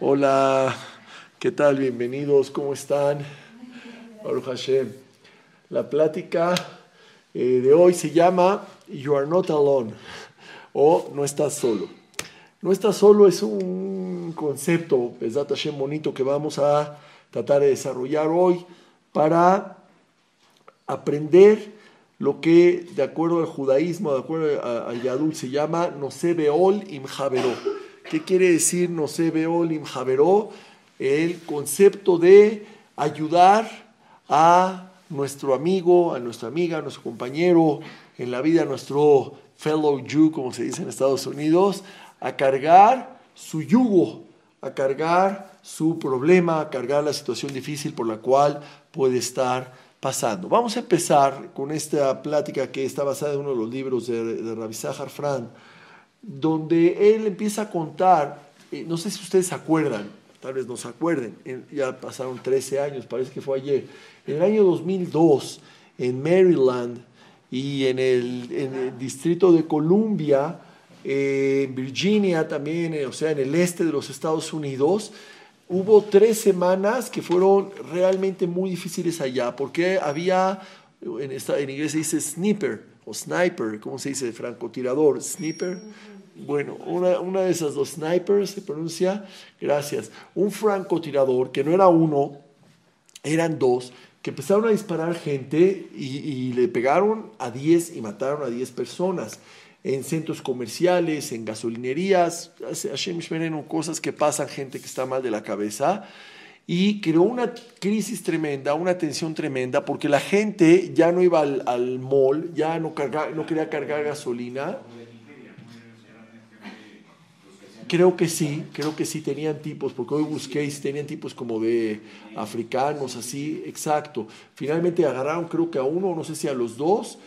Hola, ¿qué tal? Bienvenidos, ¿cómo están? Hashem. La plática eh, de hoy se llama You Are Not Alone o No Estás Solo. No Estás Solo es un concepto, Pesat Hashem, bonito que vamos a tratar de desarrollar hoy para aprender lo que de acuerdo al judaísmo, de acuerdo al Yadul, se llama No se im m'javeró ¿Qué quiere decir no se Beolim Javeró? El concepto de ayudar a nuestro amigo, a nuestra amiga, a nuestro compañero en la vida, a nuestro fellow Jew, como se dice en Estados Unidos, a cargar su yugo, a cargar su problema, a cargar la situación difícil por la cual puede estar pasando. Vamos a empezar con esta plática que está basada en uno de los libros de, de Fran, donde él empieza a contar, eh, no sé si ustedes se acuerdan, tal vez no se acuerden, ya pasaron 13 años, parece que fue ayer, en el año 2002, en Maryland y en el, Distrito de Columbia, eh, en Virginia también, eh, o sea, en el este de los Estados Unidos, hubo tres semanas que fueron realmente muy difíciles allá, porque había, en, en inglés se dice sniper, sniper, ¿cómo se dice? Francotirador, sniper. Bueno, una, de esas dos snipers se pronuncia, gracias. Un francotirador que no era uno, eran dos, que empezaron a disparar gente y, le pegaron a 10 y mataron a 10 personas en centros comerciales, en gasolinerías, cosas que pasan gente que está mal de la cabeza y creó una crisis tremenda, una tensión tremenda, porque la gente ya no iba al, mall, ya no, carga, no quería cargar gasolina. Creo que sí, creo que sí tenían tipos, porque hoy busquéis, tenían tipos como de africanos, así, exacto. Finalmente agarraron, creo que a uno, no sé si a los dos.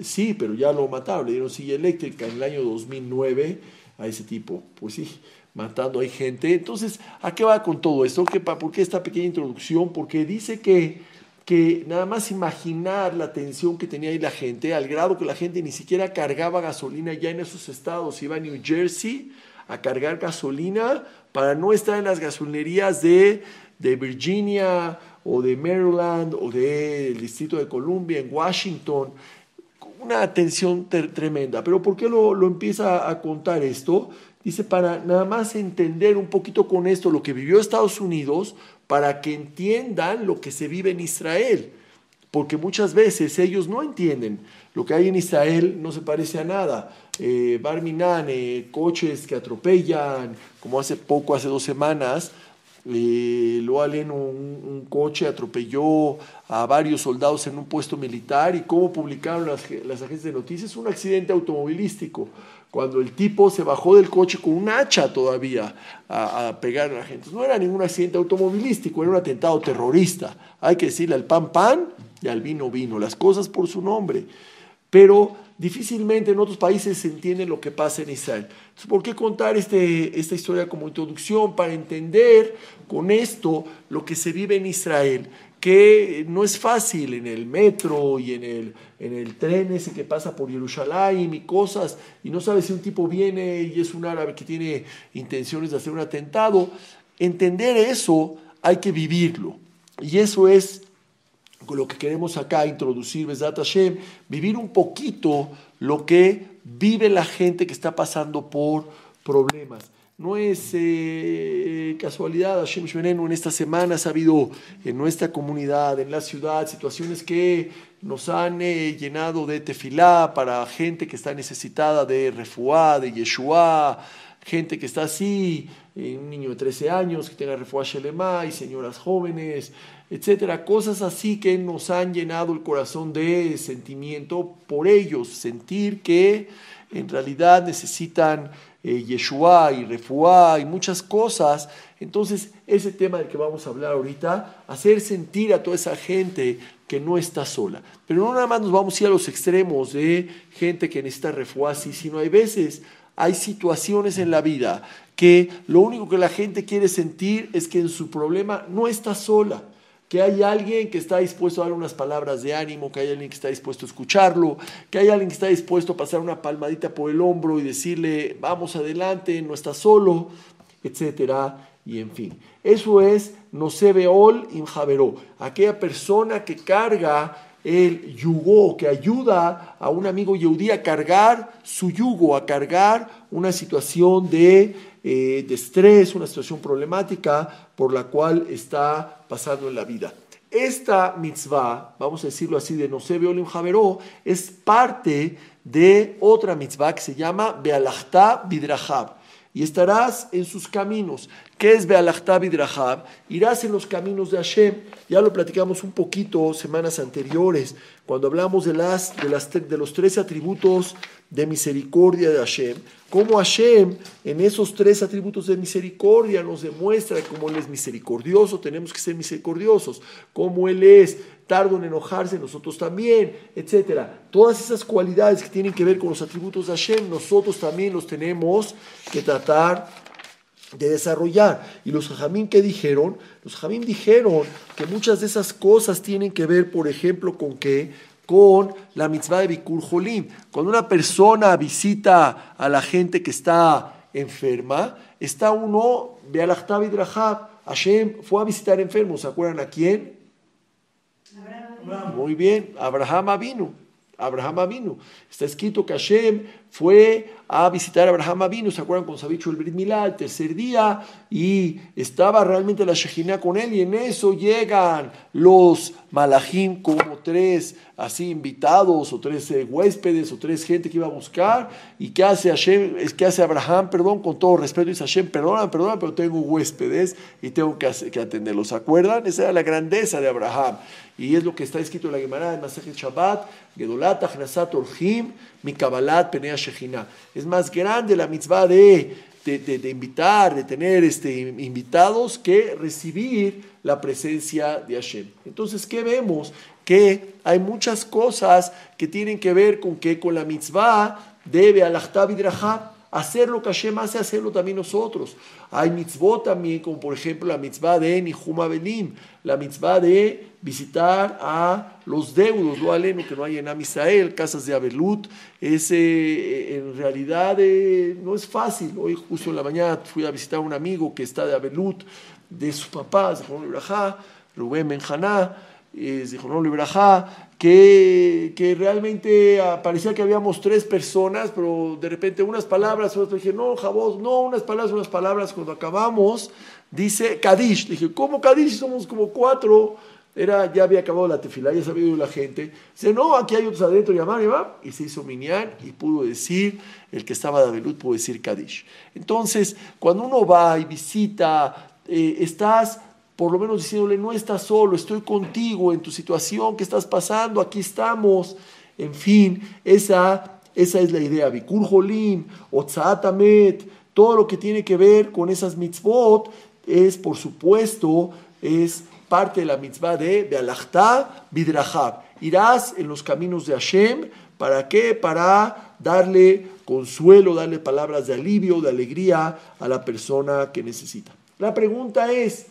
Sí, pero ya lo mataron, le dieron silla eléctrica en el año 2009 a ese tipo. Pues sí, matando hay gente. Entonces, ¿a qué va con todo esto? ¿Qué, ¿Por qué esta pequeña introducción? Porque dice que, nada más imaginar la tensión que tenía ahí la gente, al grado que la gente ni siquiera cargaba gasolina ya en esos estados, iba a New Jersey a cargar gasolina para no estar en las gasolinerías de, Virginia o de Maryland o del Distrito de Columbia, en Washington. Una tensión tremenda. Pero ¿por qué lo, lo empieza a contar esto? Dice, para nada más entender un poquito con esto lo que vivió Estados Unidos, para que entiendan lo que se vive en Israel. Porque muchas veces ellos no entienden. Lo que hay en Israel no se parece a nada. Eh, Barminan, eh, coches que atropellan, como hace poco, hace dos semanas, eh, lo un, coche atropelló a varios soldados en un puesto militar y cómo publicaron las, las agencias de noticias, un accidente automovilístico cuando el tipo se bajó del coche con un hacha todavía a, pegar a la gente. No era ningún accidente automovilístico, era un atentado terrorista. Hay que decirle al pan pan y al vino vino, las cosas por su nombre. Pero difícilmente en otros países se entiende lo que pasa en Israel. Entonces, ¿por qué contar este, esta historia como introducción? Para entender con esto lo que se vive en Israel que no es fácil en el metro y en el, en el tren ese que pasa por Jerusalén y cosas, y no sabes si un tipo viene y es un árabe que tiene intenciones de hacer un atentado. Entender eso hay que vivirlo. Y eso es lo que queremos acá introducir, data Hashem, vivir un poquito lo que vive la gente que está pasando por problemas. No es eh, eh, casualidad, Hashem Shemenu, en esta semana ha habido en nuestra comunidad, en la ciudad, situaciones que nos han eh, llenado de tefilá para gente que está necesitada de refuá, de yeshua, gente que está así, un niño de 13 años que tenga refuá shelemá y señoras jóvenes, etcétera. Cosas así que nos han llenado el corazón de sentimiento por ellos, sentir que en realidad necesitan eh, Yeshua y Refuá y muchas cosas. Entonces, ese tema del que vamos a hablar ahorita, hacer sentir a toda esa gente que no está sola. Pero no nada más nos vamos a ir a los extremos de gente que necesita Refuá, sino hay veces, hay situaciones en la vida que lo único que la gente quiere sentir es que en su problema no está sola que hay alguien que está dispuesto a dar unas palabras de ánimo, que hay alguien que está dispuesto a escucharlo, que hay alguien que está dispuesto a pasar una palmadita por el hombro y decirle, vamos adelante, no estás solo, etcétera, y en fin. Eso es no se ol aquella persona que carga el yugo, que ayuda a un amigo yeudí a cargar su yugo, a cargar una situación de eh, estrés, una situación problemática por la cual está pasando en la vida. Esta mitzvah, vamos a decirlo así, de Nosebe Olim Javeró, es parte de otra mitzvah que se llama Bealachta Vidrahab, Y estarás en sus caminos. Que es Bealachtab y Rahab, Irás en los caminos de Hashem. Ya lo platicamos un poquito semanas anteriores, cuando hablamos de, las, de, de los tres atributos de misericordia de Hashem. Cómo Hashem, en esos tres atributos de misericordia, nos demuestra cómo Él es misericordioso, tenemos que ser misericordiosos. Cómo Él es tardo en enojarse, nosotros también, etc. Todas esas cualidades que tienen que ver con los atributos de Hashem, nosotros también los tenemos que tratar de desarrollar. Y los jamín que dijeron, los jamín dijeron que muchas de esas cosas tienen que ver, por ejemplo, con que con la mitzvah de Bikur Jolim. Cuando una persona visita a la gente que está enferma, está uno, ve al y Hashem fue a visitar enfermos, ¿se acuerdan a quién? Muy bien, Abraham vino. Abraham Avinu. Está escrito que Hashem fue a visitar a Abraham Abinu, ¿se acuerdan con Sabichu el Brit Milá el tercer día? Y estaba realmente la Shejina con él y en eso llegan los Malachim como tres así invitados o tres eh, huéspedes o tres gente que iba a buscar. ¿Y qué hace Hashem? Es que hace Abraham, perdón, con todo respeto, dice Hashem, perdona, perdona, pero tengo huéspedes y tengo que, que atenderlos. ¿Se acuerdan? Esa era la grandeza de Abraham. Y es lo que está escrito en la Gemara, de el Shabbat, Gedolat Achnasat Orhim, Mikabalat Penea Es más grande la mitzvah de, de, de, invitar, de tener este, invitados, que recibir la presencia de Hashem. Entonces, ¿qué vemos? Que hay muchas cosas que tienen que ver con que con la mitzvah debe al Achtab Hacer lo que Hashem hace, hacerlo también nosotros. Hay mitzvot también, como por ejemplo la mitzvah de Nihum Belim, la mitzvah de visitar a los deudos, lo aleno que no hay en Amisael, casas de Abelut. Ese, eh, eh, en realidad eh, no es fácil. Hoy justo en la mañana fui a visitar a un amigo que está de Abelut, de sus papás, de Rubén Menjana. Dijo, no, que, que realmente parecía que habíamos tres personas, pero de repente unas palabras, otras dije, no, javos no, unas palabras, unas palabras. Cuando acabamos, dice Kadish. Dije, ¿cómo Kadish? Somos como cuatro. Era, ya había acabado la tefila, ya se había ido la gente. Dice, no, aquí hay otros adentro, llamar, va Y se hizo miniar y pudo decir, el que estaba de Abelud pudo decir Kadish. Entonces, cuando uno va y visita, eh, estás por lo menos diciéndole, no estás solo, estoy contigo en tu situación que estás pasando, aquí estamos. En fin, esa, esa es la idea. Bikur Jolim, amet, todo lo que tiene que ver con esas mitzvot es, por supuesto, es parte de la mitzvah de Bealachta Bidrahab. Irás en los caminos de Hashem, ¿para qué? Para darle consuelo, darle palabras de alivio, de alegría a la persona que necesita. La pregunta es,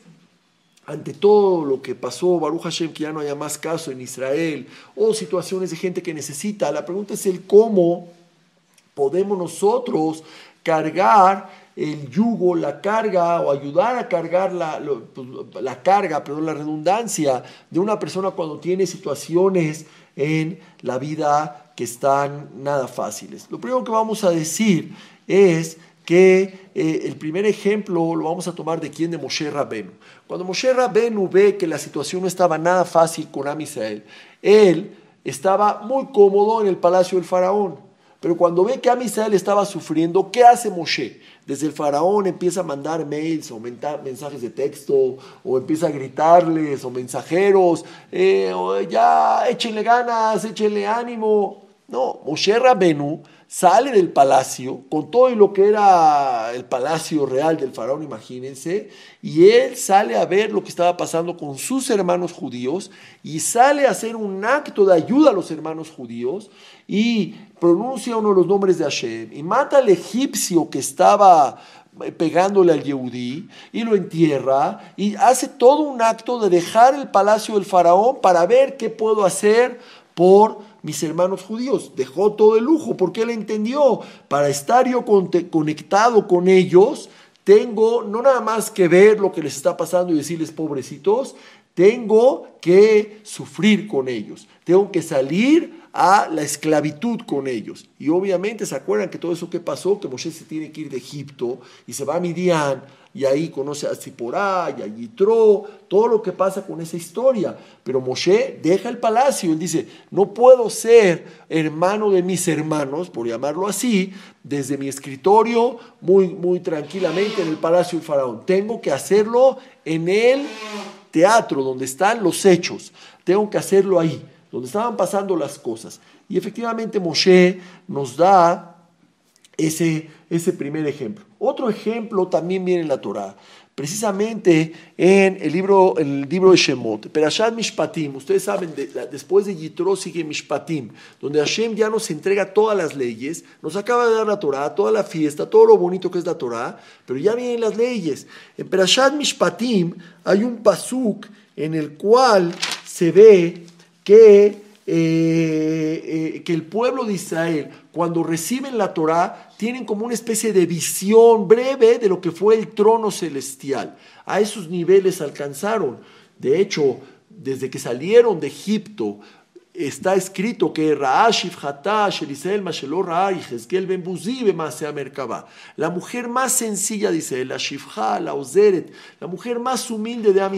ante todo lo que pasó, Baruch Hashem, que ya no haya más caso en Israel, o situaciones de gente que necesita, la pregunta es el cómo podemos nosotros cargar el yugo, la carga, o ayudar a cargar la, pues, la carga, perdón, la redundancia de una persona cuando tiene situaciones en la vida que están nada fáciles. Lo primero que vamos a decir es que eh, el primer ejemplo lo vamos a tomar de quién, de Moshe Rabenu. Cuando Moshe Rabenu ve que la situación no estaba nada fácil con Amisael él estaba muy cómodo en el palacio del faraón. Pero cuando ve que Amisael estaba sufriendo, ¿qué hace Moshe? Desde el faraón empieza a mandar mails o mensajes de texto, o empieza a gritarles, o mensajeros, eh, ya échenle ganas, échenle ánimo. No, Moshe Rabenu sale del palacio con todo lo que era el palacio real del faraón, imagínense, y él sale a ver lo que estaba pasando con sus hermanos judíos y sale a hacer un acto de ayuda a los hermanos judíos y pronuncia uno de los nombres de Hashem y mata al egipcio que estaba eh, pegándole al Yehudí y lo entierra y hace todo un acto de dejar el palacio del faraón para ver qué puedo hacer por mis hermanos judíos. Dejó todo el lujo porque él entendió, para estar yo conectado con ellos, tengo no nada más que ver lo que les está pasando y decirles pobrecitos, tengo que sufrir con ellos, tengo que salir a la esclavitud con ellos. Y obviamente se acuerdan que todo eso que pasó, que Moshe se tiene que ir de Egipto y se va a Midian y ahí conoce a Ziporá y a Yitro, todo lo que pasa con esa historia. Pero Moshe deja el palacio, él dice, no puedo ser hermano de mis hermanos, por llamarlo así, desde mi escritorio, muy, muy tranquilamente en el palacio del faraón. Tengo que hacerlo en el teatro donde están los hechos, tengo que hacerlo ahí, donde estaban pasando las cosas. Y efectivamente Moshe nos da ese ese primer ejemplo. Otro ejemplo también viene en la Torá, precisamente en el libro, el libro de Shemot, Perashat Mishpatim. Ustedes saben, después de Yitro sigue Mishpatim, donde Hashem ya nos entrega todas las leyes, nos acaba de dar la Torá, toda la fiesta, todo lo bonito que es la Torá, pero ya vienen las leyes. En Perashat Mishpatim hay un pasuk en el cual se ve que, eh, eh, que el pueblo de Israel, cuando reciben la Torá, tienen como una especie de visión breve de lo que fue el trono celestial. A esos niveles alcanzaron. De hecho, desde que salieron de Egipto, está escrito que Raashif Hatash, Elisel Mashelor Raay, Jezkel La mujer más sencilla, dice él, la Shifha, la Ozeret, la mujer más humilde de Am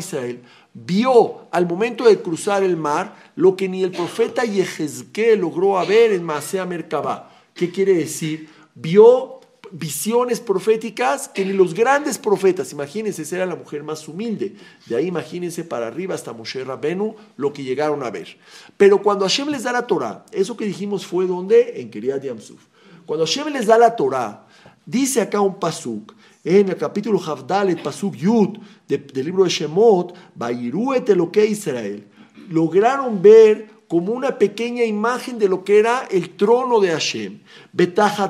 vio al momento de cruzar el mar lo que ni el profeta Yehezkel logró haber en Masea Merkaba. ¿Qué quiere decir? vio visiones proféticas que ni los grandes profetas, imagínense, esa era la mujer más humilde. De ahí imagínense para arriba hasta Moshe Rabenu lo que llegaron a ver. Pero cuando Hashem les da la Torah, eso que dijimos fue donde? En Kiriat Yamsuf. Cuando Hashem les da la Torah, dice acá un pasuk, en el capítulo el pasuk Yud, del libro de Shemot, lo que Israel, lograron ver como una pequeña imagen de lo que era el trono de Hashem. Betaja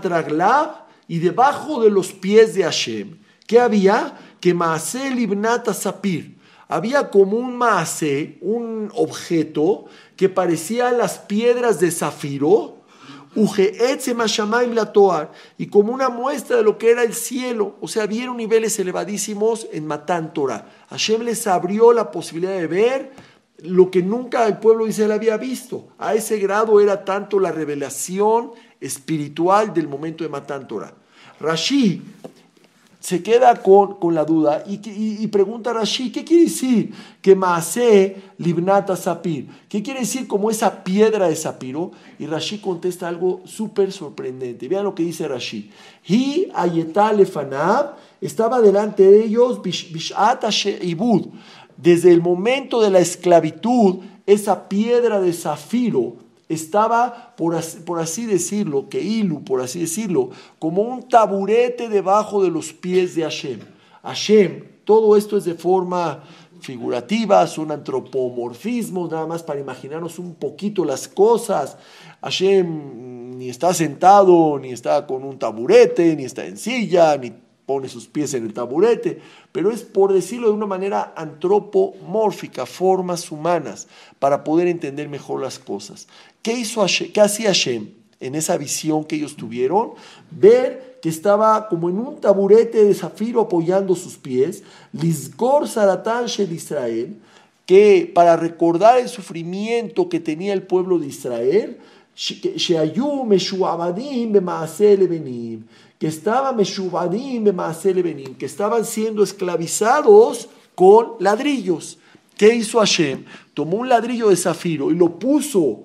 y debajo de los pies de Hashem. ¿Qué había? Que Maasé ibnata Sapir. Había como un maase, un objeto que parecía las piedras de zafiro. Y como una muestra de lo que era el cielo, o sea, vieron niveles elevadísimos en Matán Torah. Hashem les abrió la posibilidad de ver lo que nunca el pueblo de Israel había visto. A ese grado era tanto la revelación espiritual del momento de Matán Torah. Rashi se queda con, la duda y, pregunta a Rashi, ¿qué quiere decir que Maase Libnata Sapir? ¿Qué quiere decir como esa piedra de Sapiro? Y Rashi contesta algo súper sorprendente. Vean lo que dice Rashi. Y Ayetá estaba delante de ellos Bishat Ibud desde el momento de la esclavitud, esa piedra de zafiro estaba, por así, decirlo, que ilu, por así decirlo, como un taburete debajo de los pies de Hashem. Hashem, todo esto es de forma figurativa, son antropomorfismos, nada más para imaginarnos un poquito las cosas. Hashem ni está sentado, ni está con un taburete, ni está en silla, ni pone sus pies en el taburete, pero es por decirlo de una manera antropomórfica, formas humanas, para poder entender mejor las cosas. ¿Qué, hizo qué hacía Hashem en esa visión que ellos tuvieron? Ver que estaba como en un taburete de zafiro apoyando sus pies, Lisgor Saratanche de Israel, que para recordar el sufrimiento que tenía el pueblo de Israel, que estaba Meshubadim Benim, que estaban siendo esclavizados con ladrillos. ¿Qué hizo Hashem? Tomó un ladrillo de zafiro y lo puso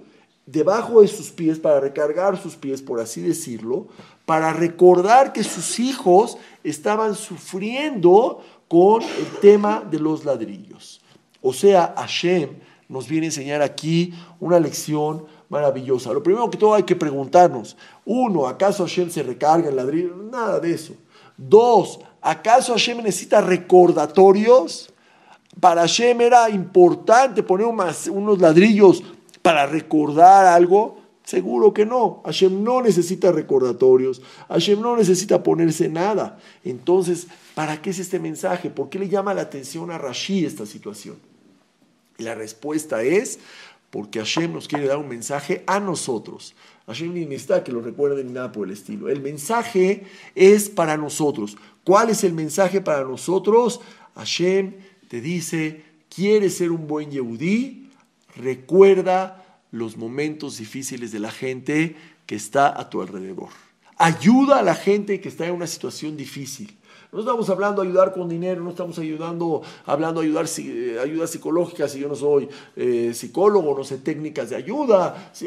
debajo de sus pies para recargar sus pies, por así decirlo, para recordar que sus hijos estaban sufriendo con el tema de los ladrillos. O sea, Hashem nos viene a enseñar aquí una lección maravillosa. Lo primero que todo hay que preguntarnos, uno, ¿acaso Hashem se recarga el ladrillo? Nada de eso. Dos, ¿acaso Hashem necesita recordatorios? Para Hashem era importante poner unos, unos ladrillos para recordar algo. Seguro que no. Hashem no necesita recordatorios. Hashem no necesita ponerse nada. Entonces, ¿para qué es este mensaje? ¿Por qué le llama la atención a Rashi esta situación? Y la respuesta es porque Hashem nos quiere dar un mensaje a nosotros. Hashem ni está que lo recuerden ni nada por el estilo. El mensaje es para nosotros. ¿Cuál es el mensaje para nosotros? Hashem te dice, ¿quieres ser un buen Yehudí? Recuerda los momentos difíciles de la gente que está a tu alrededor. Ayuda a la gente que está en una situación difícil. No estamos hablando de ayudar con dinero, no estamos ayudando, hablando de ayudar, eh, ayuda psicológica, si yo no soy eh, psicólogo, no sé técnicas de ayuda, si,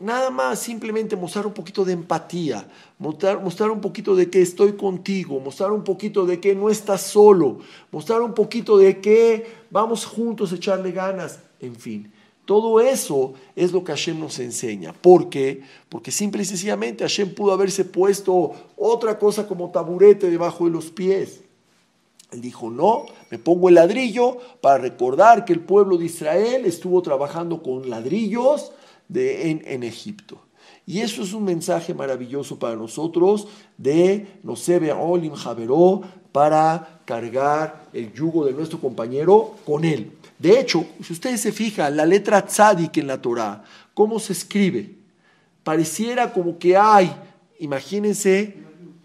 nada más simplemente mostrar un poquito de empatía, mostrar, mostrar un poquito de que estoy contigo, mostrar un poquito de que no estás solo, mostrar un poquito de que vamos juntos a echarle ganas, en fin. Todo eso es lo que Hashem nos enseña. ¿Por qué? Porque simple y sencillamente Hashem pudo haberse puesto otra cosa como taburete debajo de los pies. Él dijo, no, me pongo el ladrillo para recordar que el pueblo de Israel estuvo trabajando con ladrillos en, Egipto. Y eso es un mensaje maravilloso para nosotros de ve Olim Javeró para cargar el yugo de nuestro compañero con él. De hecho, si ustedes se fijan, la letra tzadik en la Torah, ¿cómo se escribe? Pareciera como que hay, imagínense,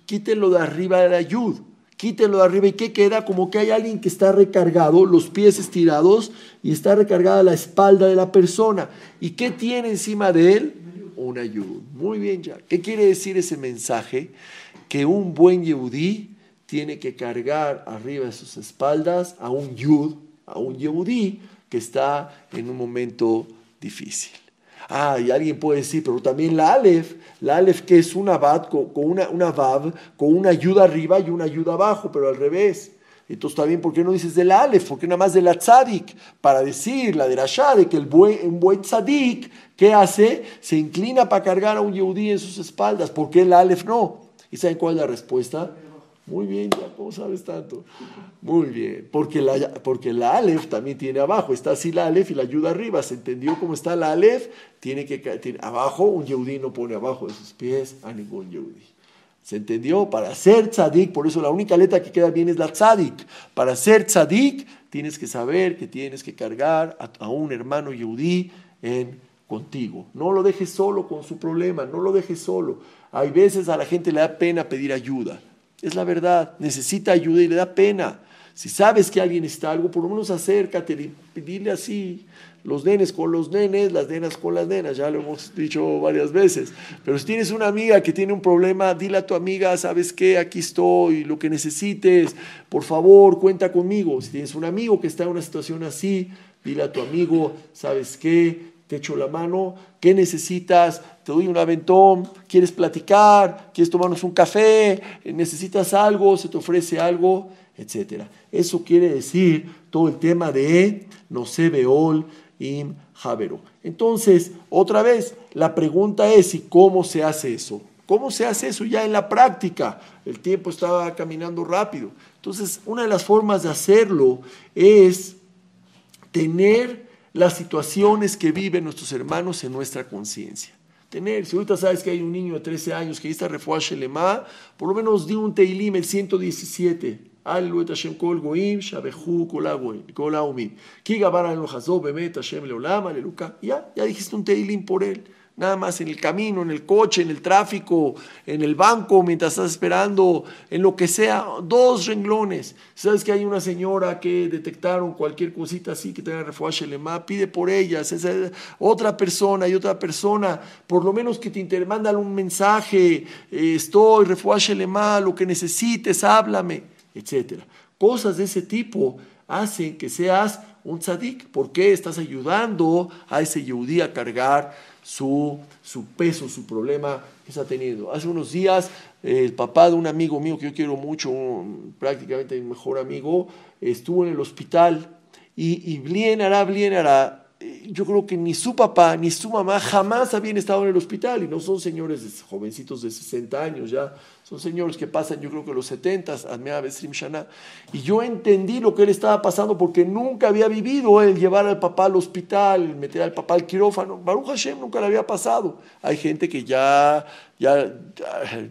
quítenlo de arriba de la yud, quítenlo de arriba y ¿qué queda? Como que hay alguien que está recargado, los pies estirados y está recargada la espalda de la persona. ¿Y qué tiene encima de él? Una yud. Muy bien, ya. ¿Qué quiere decir ese mensaje? Que un buen yehudí tiene que cargar arriba de sus espaldas a un yud a un yehudí que está en un momento difícil. Ah, y alguien puede decir, pero también la Aleph, la Aleph que es una abad con, una, una con una ayuda arriba y una ayuda abajo, pero al revés. Entonces también, ¿por qué no dices de la Aleph? ¿Por qué nada más de la Tzadik? Para decir, la de Rashad, de que el buen, buen Tzadik, ¿qué hace? Se inclina para cargar a un Yehudí en sus espaldas. ¿Por qué la Aleph no? ¿Y saben cuál es la respuesta? Muy bien, ya, ¿cómo sabes tanto? Muy bien, porque la, porque la Aleph también tiene abajo, está así la Aleph y la ayuda arriba, ¿se entendió cómo está la Aleph? Tiene que abajo, un Yehudí no pone abajo de sus pies a ningún Yehudí. ¿Se entendió? Para ser tzadik, por eso la única letra que queda bien es la tzadik. Para ser tzadik tienes que saber que tienes que cargar a, un hermano Yehudí en contigo. No lo dejes solo con su problema, no lo dejes solo. Hay veces a la gente le da pena pedir ayuda. Es la verdad. Necesita ayuda y le da pena. Si sabes que alguien está algo, por lo menos acércate, dile así, los nenes con los nenes, las nenas con las nenas, ya lo hemos dicho varias veces. Pero si tienes una amiga que tiene un problema, dile a tu amiga, ¿sabes qué? Aquí estoy, lo que necesites, por favor, cuenta conmigo. Si tienes un amigo que está en una situación así, dile a tu amigo, ¿sabes qué? te echo la mano, ¿qué necesitas? Te doy un aventón, ¿quieres platicar? ¿Quieres tomarnos un café? ¿Necesitas algo? ¿Se te ofrece algo? Etcétera. Eso quiere decir todo el tema de no se beol im javero. Entonces, otra vez, la pregunta es, ¿y cómo se hace eso? ¿Cómo se hace eso ya en la práctica? El tiempo estaba caminando rápido. Entonces, una de las formas de hacerlo es tener las situaciones que viven nuestros hermanos en nuestra conciencia. Tener, si ahorita sabes que hay un niño de 13 años que está refuá lema por lo menos di un Teilim, el 117. Ya, ya dijiste un Teilim por él nada más en el camino, en el coche, en el tráfico, en el banco, mientras estás esperando, en lo que sea, dos renglones. Sabes que hay una señora que detectaron cualquier cosita así que tenga refugio lema, pide por ella, otra persona y otra persona, por lo menos que te intermandan un mensaje, eh, estoy, refugio lema, lo que necesites, háblame, etcétera. Cosas de ese tipo hacen que seas un tzadik, porque estás ayudando a ese yudí a cargar su, su peso, su problema que ha tenido, Hace unos días eh, el papá de un amigo mío que yo quiero mucho, prácticamente mi mejor amigo, estuvo en el hospital y bien hará, bien hará, eh, yo creo que ni su papá ni su mamá jamás habían estado en el hospital y no son señores jovencitos de 60 años ya, son señores que pasan yo creo que los 70, y yo entendí lo que él estaba pasando porque nunca había vivido el llevar al papá al hospital, meter al papá al quirófano, Baruch Hashem nunca le había pasado, hay gente que ya, ya,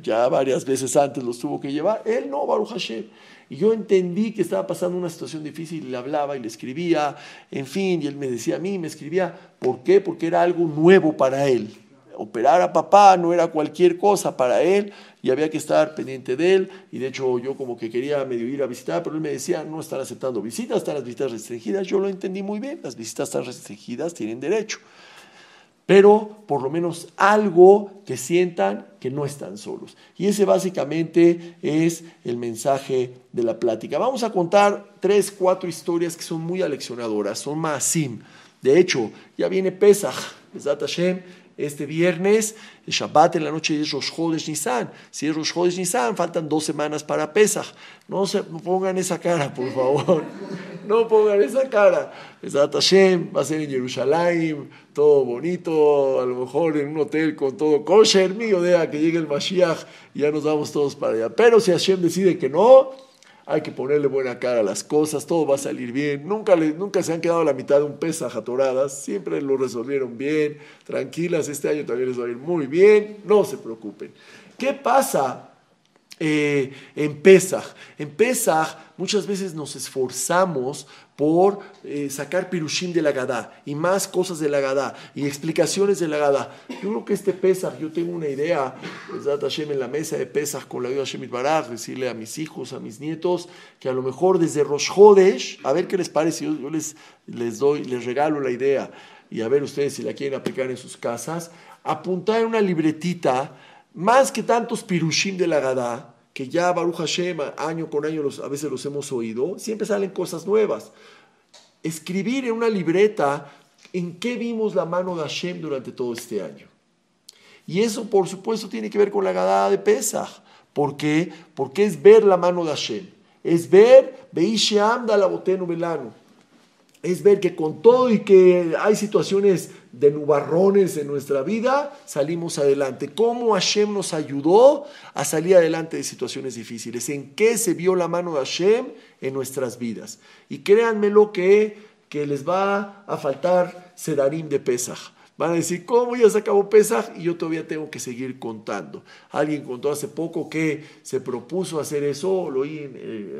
ya, varias veces antes los tuvo que llevar, él no, Baruch Hashem. Y yo entendí que estaba pasando una situación difícil le hablaba y le escribía, en fin, y él me decía a mí, me escribía, ¿por qué? Porque era algo nuevo para él. Operar a papá no era cualquier cosa para él y había que estar pendiente de él. Y de hecho yo como que quería medio ir a visitar, pero él me decía, no están aceptando visitas, están las visitas restringidas. Yo lo entendí muy bien, las visitas están restringidas, tienen derecho pero por lo menos algo que sientan que no están solos. Y ese básicamente es el mensaje de la plática. Vamos a contar tres, cuatro historias que son muy aleccionadoras, son más sim. De hecho, ya viene Pesach, es Hashem, este viernes, el Shabbat en la noche es Rosh Chodesh Nisan. Si es Rosh Chodesh Nisan, faltan dos semanas para Pesach. No se pongan esa cara, por favor no pongan esa cara. Besat Hashem va a ser en Jerusalén, todo bonito, a lo mejor en un hotel con todo kosher, mi idea que llegue el Mashiach y ya nos vamos todos para allá. Pero si Hashem decide que no, hay que ponerle buena cara a las cosas, todo va a salir bien. Nunca, nunca se han quedado a la mitad de un pesaj atoradas, siempre lo resolvieron bien, tranquilas, este año también les va a ir muy bien, no se preocupen. ¿Qué pasa eh, en Pesaj? En Pesaj Muchas veces nos esforzamos por eh, sacar Pirushim de la Gadá y más cosas de la Gadá y explicaciones de la Gadá. Yo creo que este Pesach, yo tengo una idea, pues, Hashem en la mesa de Pesach con la ayuda de Shemit Baraj, decirle a mis hijos, a mis nietos, que a lo mejor desde Rosh Hodesh, a ver qué les parece, yo, les, les doy, les regalo la idea y a ver ustedes si la quieren aplicar en sus casas, apuntar en una libretita más que tantos Pirushim de la Gadá, que ya Baruch Hashem año con año a veces los hemos oído, siempre salen cosas nuevas. Escribir en una libreta en qué vimos la mano de Hashem durante todo este año. Y eso, por supuesto, tiene que ver con la gadada de Pesach. ¿Por qué? Porque es ver la mano de Hashem. Es ver, Beisheam da la botenu velano. Es ver que con todo y que hay situaciones de nubarrones de nuestra vida, salimos adelante. ¿Cómo Hashem nos ayudó a salir adelante de situaciones difíciles? ¿En qué se vio la mano de Hashem en nuestras vidas? Y créanmelo que, que les va a faltar sedarim de Pesach Van a decir, ¿cómo ya se acabó Pesaj? Y yo todavía tengo que seguir contando. Alguien contó hace poco que se propuso hacer eso, lo oí en, eh,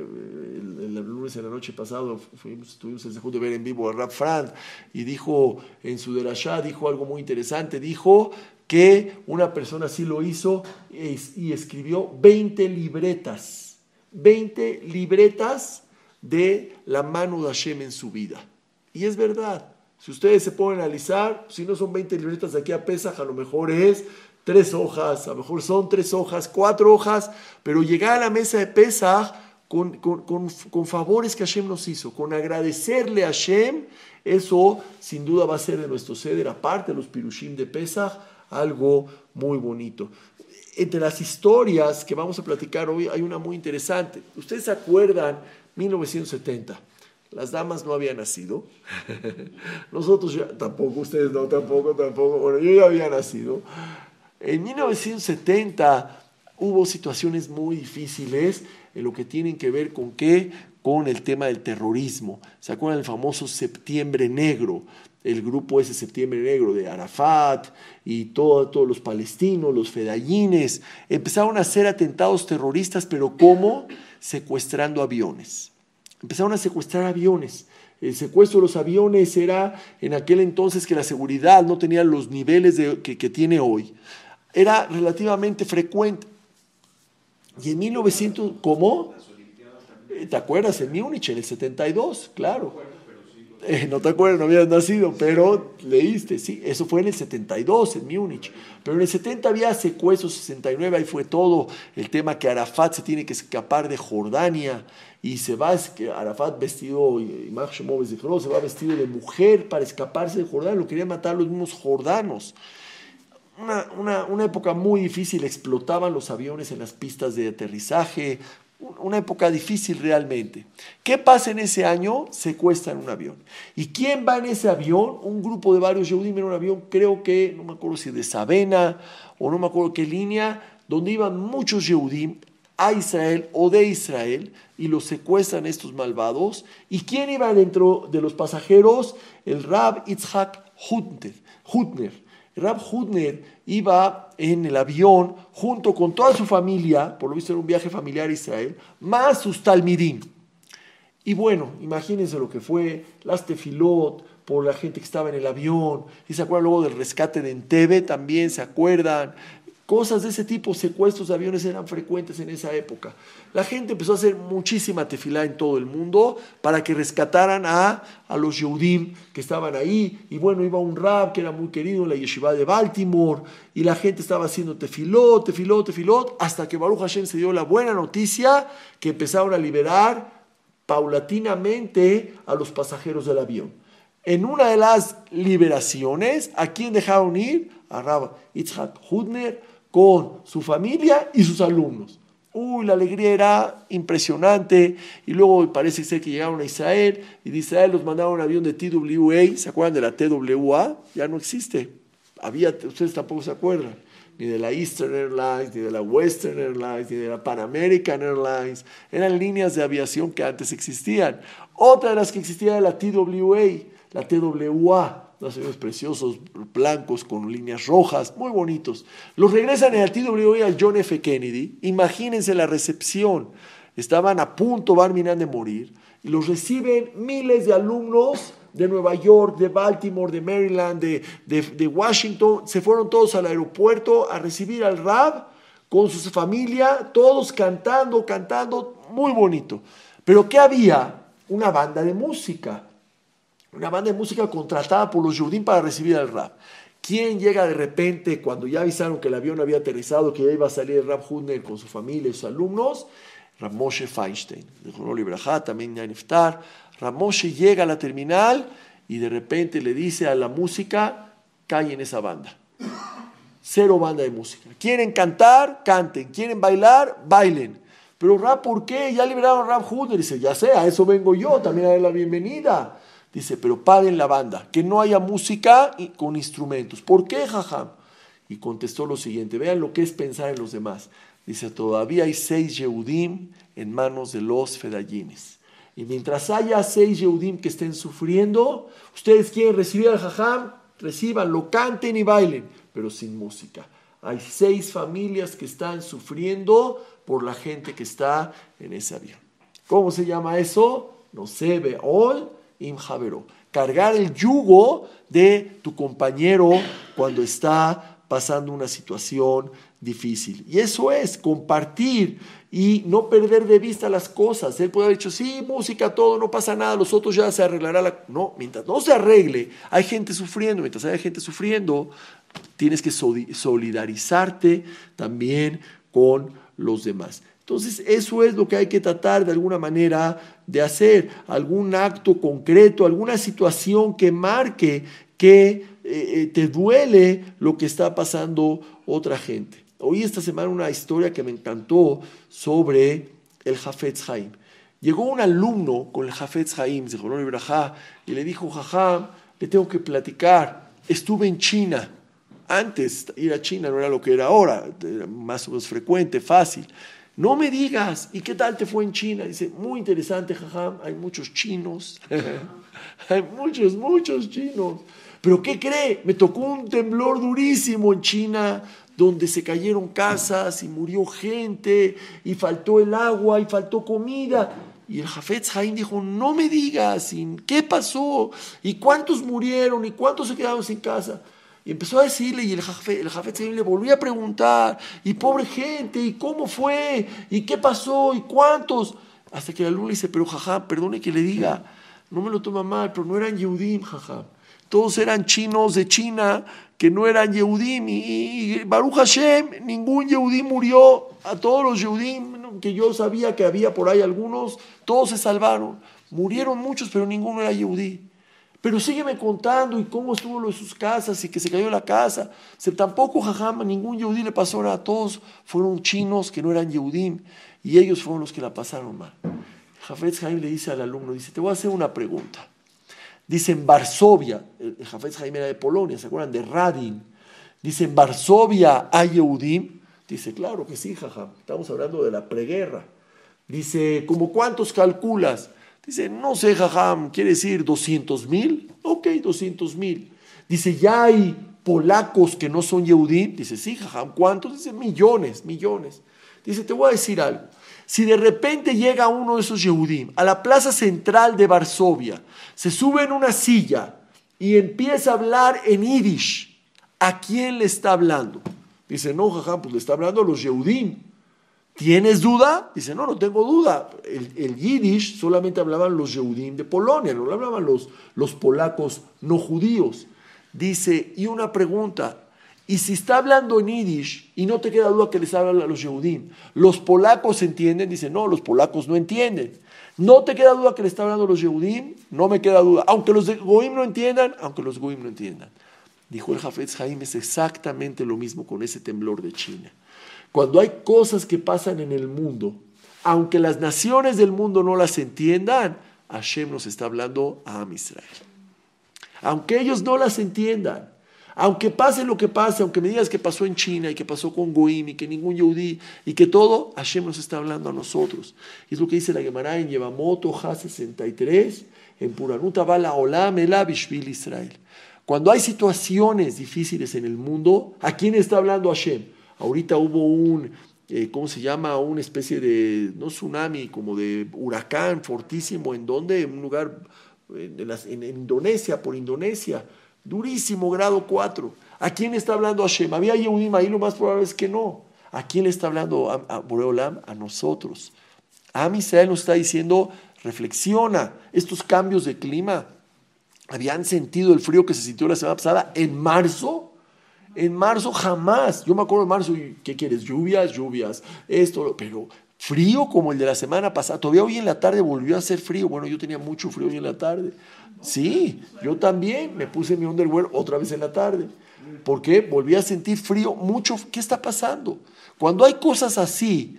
en la noche pasado fuimos, en el segundo de ver en vivo a Rap Fran y dijo en su derashá, dijo algo muy interesante, dijo que una persona así lo hizo y escribió 20 libretas, 20 libretas de la mano de Hashem en su vida. Y es verdad, si ustedes se pueden analizar, si no son 20 libretas de aquí a Pesach a lo mejor es tres hojas, a lo mejor son tres hojas, cuatro hojas, pero llegar a la mesa de Pesach con, favores que Hashem nos hizo, con agradecerle a Hashem, eso sin duda va a ser de nuestro ceder, aparte de los pirushim de Pesach, algo muy bonito. Entre las historias que vamos a platicar hoy hay una muy interesante. Ustedes se acuerdan, 1970, las damas no habían nacido, nosotros ya, tampoco, ustedes no, tampoco, tampoco, bueno, yo ya había nacido. En 1970 hubo situaciones muy difíciles en lo que tienen que ver con qué, con el tema del terrorismo. ¿Se acuerdan del famoso septiembre negro? El grupo ese septiembre negro de Arafat y todos los palestinos, los fedallines. empezaron a hacer atentados terroristas, pero ¿cómo? Secuestrando aviones. Empezaron a secuestrar aviones. El secuestro de los aviones era en aquel entonces que la seguridad no tenía los niveles que tiene hoy. Era relativamente frecuente y en 1900, ¿cómo? ¿Te acuerdas? En Múnich, en el 72, claro. Eh, no te acuerdas, no habías nacido, pero leíste, sí. Eso fue en el 72, en Múnich. Pero en el 70 había secuestro, 69, ahí fue todo el tema que Arafat se tiene que escapar de Jordania y se va, Arafat vestido, se va vestido de mujer para escaparse de Jordania, lo querían matar los mismos jordanos una, época muy difícil, explotaban los aviones en las pistas de aterrizaje, una época difícil realmente. ¿Qué pasa en ese año? Secuestran un avión. ¿Y quién va en ese avión? Un grupo de varios Yehudim en un avión, creo que, no me acuerdo si de Sabena o no me acuerdo qué línea, donde iban muchos Yehudim a Israel o de Israel y los secuestran estos malvados. ¿Y quién iba dentro de los pasajeros? El Rab Itzhak Hutner Rab Hudner iba en el avión junto con toda su familia, por lo visto era un viaje familiar a Israel, más sus talmidim. Y bueno, imagínense lo que fue, las tefilot, por la gente que estaba en el avión, y se acuerdan luego del rescate de Entebbe, también se acuerdan, Cosas de ese tipo, secuestros de aviones eran frecuentes en esa época. La gente empezó a hacer muchísima tefilá en todo el mundo para que rescataran a, a los Yehudim que estaban ahí. Y bueno, iba un rab que era muy querido en la yeshiva de Baltimore. Y la gente estaba haciendo tefilot, tefilot, tefilot. Hasta que Baruch Hashem se dio la buena noticia que empezaron a liberar paulatinamente a los pasajeros del avión. En una de las liberaciones, ¿a quién dejaron ir? A Rab Itzhak Hudner con su familia y sus alumnos. Uy, la alegría era impresionante. Y luego parece ser que llegaron a Israel y de Israel los mandaron un avión de TWA. ¿Se acuerdan de la TWA? Ya no existe. Había, ustedes tampoco se acuerdan. Ni de la Eastern Airlines, ni de la Western Airlines, ni de la Pan American Airlines. Eran líneas de aviación que antes existían. Otra de las que existía era la TWA, la TWA unos aviones preciosos, blancos, con líneas rojas, muy bonitos. Los regresan en el TWA al John F. Kennedy. Imagínense la recepción. Estaban a punto, mirando de morir. Y los reciben miles de alumnos de Nueva York, de Baltimore, de Maryland, de, Washington, se fueron todos al aeropuerto a recibir al Rab con su familia, todos cantando, cantando, muy bonito. Pero ¿qué había? Una banda de música una banda de música contratada por los Yudim para recibir al rap. ¿Quién llega de repente cuando ya avisaron que el avión había aterrizado, que ya iba a salir el rap Hudner con su familia y sus alumnos? Ramoshe Feinstein, de también Ramoshe llega a la terminal y de repente le dice a la música, en esa banda. Cero banda de música. ¿Quieren cantar? Canten. ¿Quieren bailar? Bailen. Pero rap ¿por qué? Ya liberaron a Rab Hudner. Dice, ya sé, a eso vengo yo, también a la bienvenida. Dice, pero paren la banda, que no haya música y con instrumentos. ¿Por qué, jajam? Y contestó lo siguiente, vean lo que es pensar en los demás. Dice, todavía hay seis Yehudim en manos de los Fedayines. Y mientras haya seis Yehudim que estén sufriendo, ustedes quieren recibir al jajam, reciban, lo canten y bailen, pero sin música. Hay seis familias que están sufriendo por la gente que está en ese avión. ¿Cómo se llama eso? No se ve hoy im Cargar el yugo de tu compañero cuando está pasando una situación difícil. Y eso es compartir y no perder de vista las cosas. Él puede haber dicho, sí, música, todo, no pasa nada, los otros ya se arreglará. La... No, mientras no se arregle, hay gente sufriendo, mientras hay gente sufriendo, tienes que solidarizarte también con los demás. Entonces, eso es lo que hay que tratar de alguna manera de hacer, algún acto concreto, alguna situación que marque que eh, eh, te duele lo que está pasando otra gente. hoy esta semana una historia que me encantó sobre el Jafetz Haim. Llegó un alumno con el Jafetz Haim, dijo Ibrahá, y le dijo, jaja le tengo que platicar, estuve en China. Antes ir a China no era lo que era ahora, más o menos frecuente, fácil. No me digas, ¿y qué tal te fue en China? Dice, muy interesante, jajam, hay muchos chinos, hay muchos, muchos chinos. Pero ¿qué cree? Me tocó un temblor durísimo en China, donde se cayeron casas y murió gente, y faltó el agua, y faltó comida. Y el Jafet Haim dijo, no me digas, ¿y ¿qué pasó? ¿Y cuántos murieron? ¿Y cuántos se quedaron sin casa? Y empezó a decirle, y el Jafet, el le volvió a preguntar, y pobre gente, y cómo fue, y qué pasó, y cuántos. Hasta que el alumno dice, pero jaja perdone que le diga, no me lo toma mal, pero no eran Yehudim, jaja Todos eran chinos de China que no eran Yehudim. Y, Baruch Hashem, ningún Yehudim murió. A todos los Yehudim que yo sabía que había por ahí algunos, todos se salvaron. Murieron muchos, pero ninguno era Yehudim. Pero sígueme contando y cómo estuvo lo de sus casas y que se cayó la casa. Se, tampoco, jajam, ningún yehudí le pasó nada. Todos fueron chinos que no eran yehudim y ellos fueron los que la pasaron mal. Jafetz Jaime le dice al alumno, dice, te voy a hacer una pregunta. Dice, en Varsovia, Jafetz Jaime era de Polonia, ¿se acuerdan? De Radin. Dice, ¿en Varsovia hay yehudim? Dice, claro que sí, jajam. Estamos hablando de la preguerra. Dice, ¿cómo cuántos calculas? Dice, no sé, jajam, ¿quiere decir 200 mil? Ok, 200 mil. Dice, ¿ya hay polacos que no son Yehudim? Dice, sí, jajam, ¿cuántos? Dice, millones, millones. Dice, te voy a decir algo. Si de repente llega uno de esos Yehudim a la plaza central de Varsovia, se sube en una silla y empieza a hablar en Yiddish, ¿a quién le está hablando? Dice, no, jajam, pues le está hablando a los Yehudim. ¿Tienes duda? Dice, no, no tengo duda. El, yiddish solamente hablaban los Yehudim de Polonia, no lo hablaban los, los polacos no judíos. Dice, y una pregunta, y si está hablando en yiddish y no te queda duda que les hablan a los Yehudim, ¿los polacos entienden? Dice, no, los polacos no entienden. ¿No te queda duda que le está hablando a los Yehudim? No me queda duda. Aunque los Goim no entiendan, aunque los Goim no entiendan. Dijo el Jafetz Jaim, es exactamente lo mismo con ese temblor de China. Cuando hay cosas que pasan en el mundo, aunque las naciones del mundo no las entiendan, Hashem nos está hablando a Am Israel. Aunque ellos no las entiendan, aunque pase lo que pase, aunque me digas que pasó en China y que pasó con Goim y que ningún Yehudi y que todo, Hashem nos está hablando a nosotros. Y es lo que dice la Gemara en Yevamoto Ha 63, en Puranuta Bala Olam Elabishvil Israel. Cuando hay situaciones difíciles en el mundo, ¿a quién está hablando Hashem? Ahorita hubo un, eh, ¿cómo se llama? Una especie de, no tsunami, como de huracán fortísimo, ¿en donde En un lugar, en, Indonesia, por Indonesia, durísimo, grado 4. ¿A quién está hablando Hashem? Había un ahí, lo más probable es que no. ¿A quién le está hablando a, a A nosotros. A Israel nos está diciendo, reflexiona, estos cambios de clima, ¿habían sentido el frío que se sintió la semana pasada en marzo? En marzo jamás, yo me acuerdo en marzo, ¿qué quieres? Lluvias, lluvias, esto, pero frío como el de la semana pasada. Todavía hoy en la tarde volvió a ser frío. Bueno, yo tenía mucho frío hoy en la tarde. Sí, yo también me puse mi underwear otra vez en la tarde. porque Volví a sentir frío mucho. ¿Qué está pasando? Cuando hay cosas así,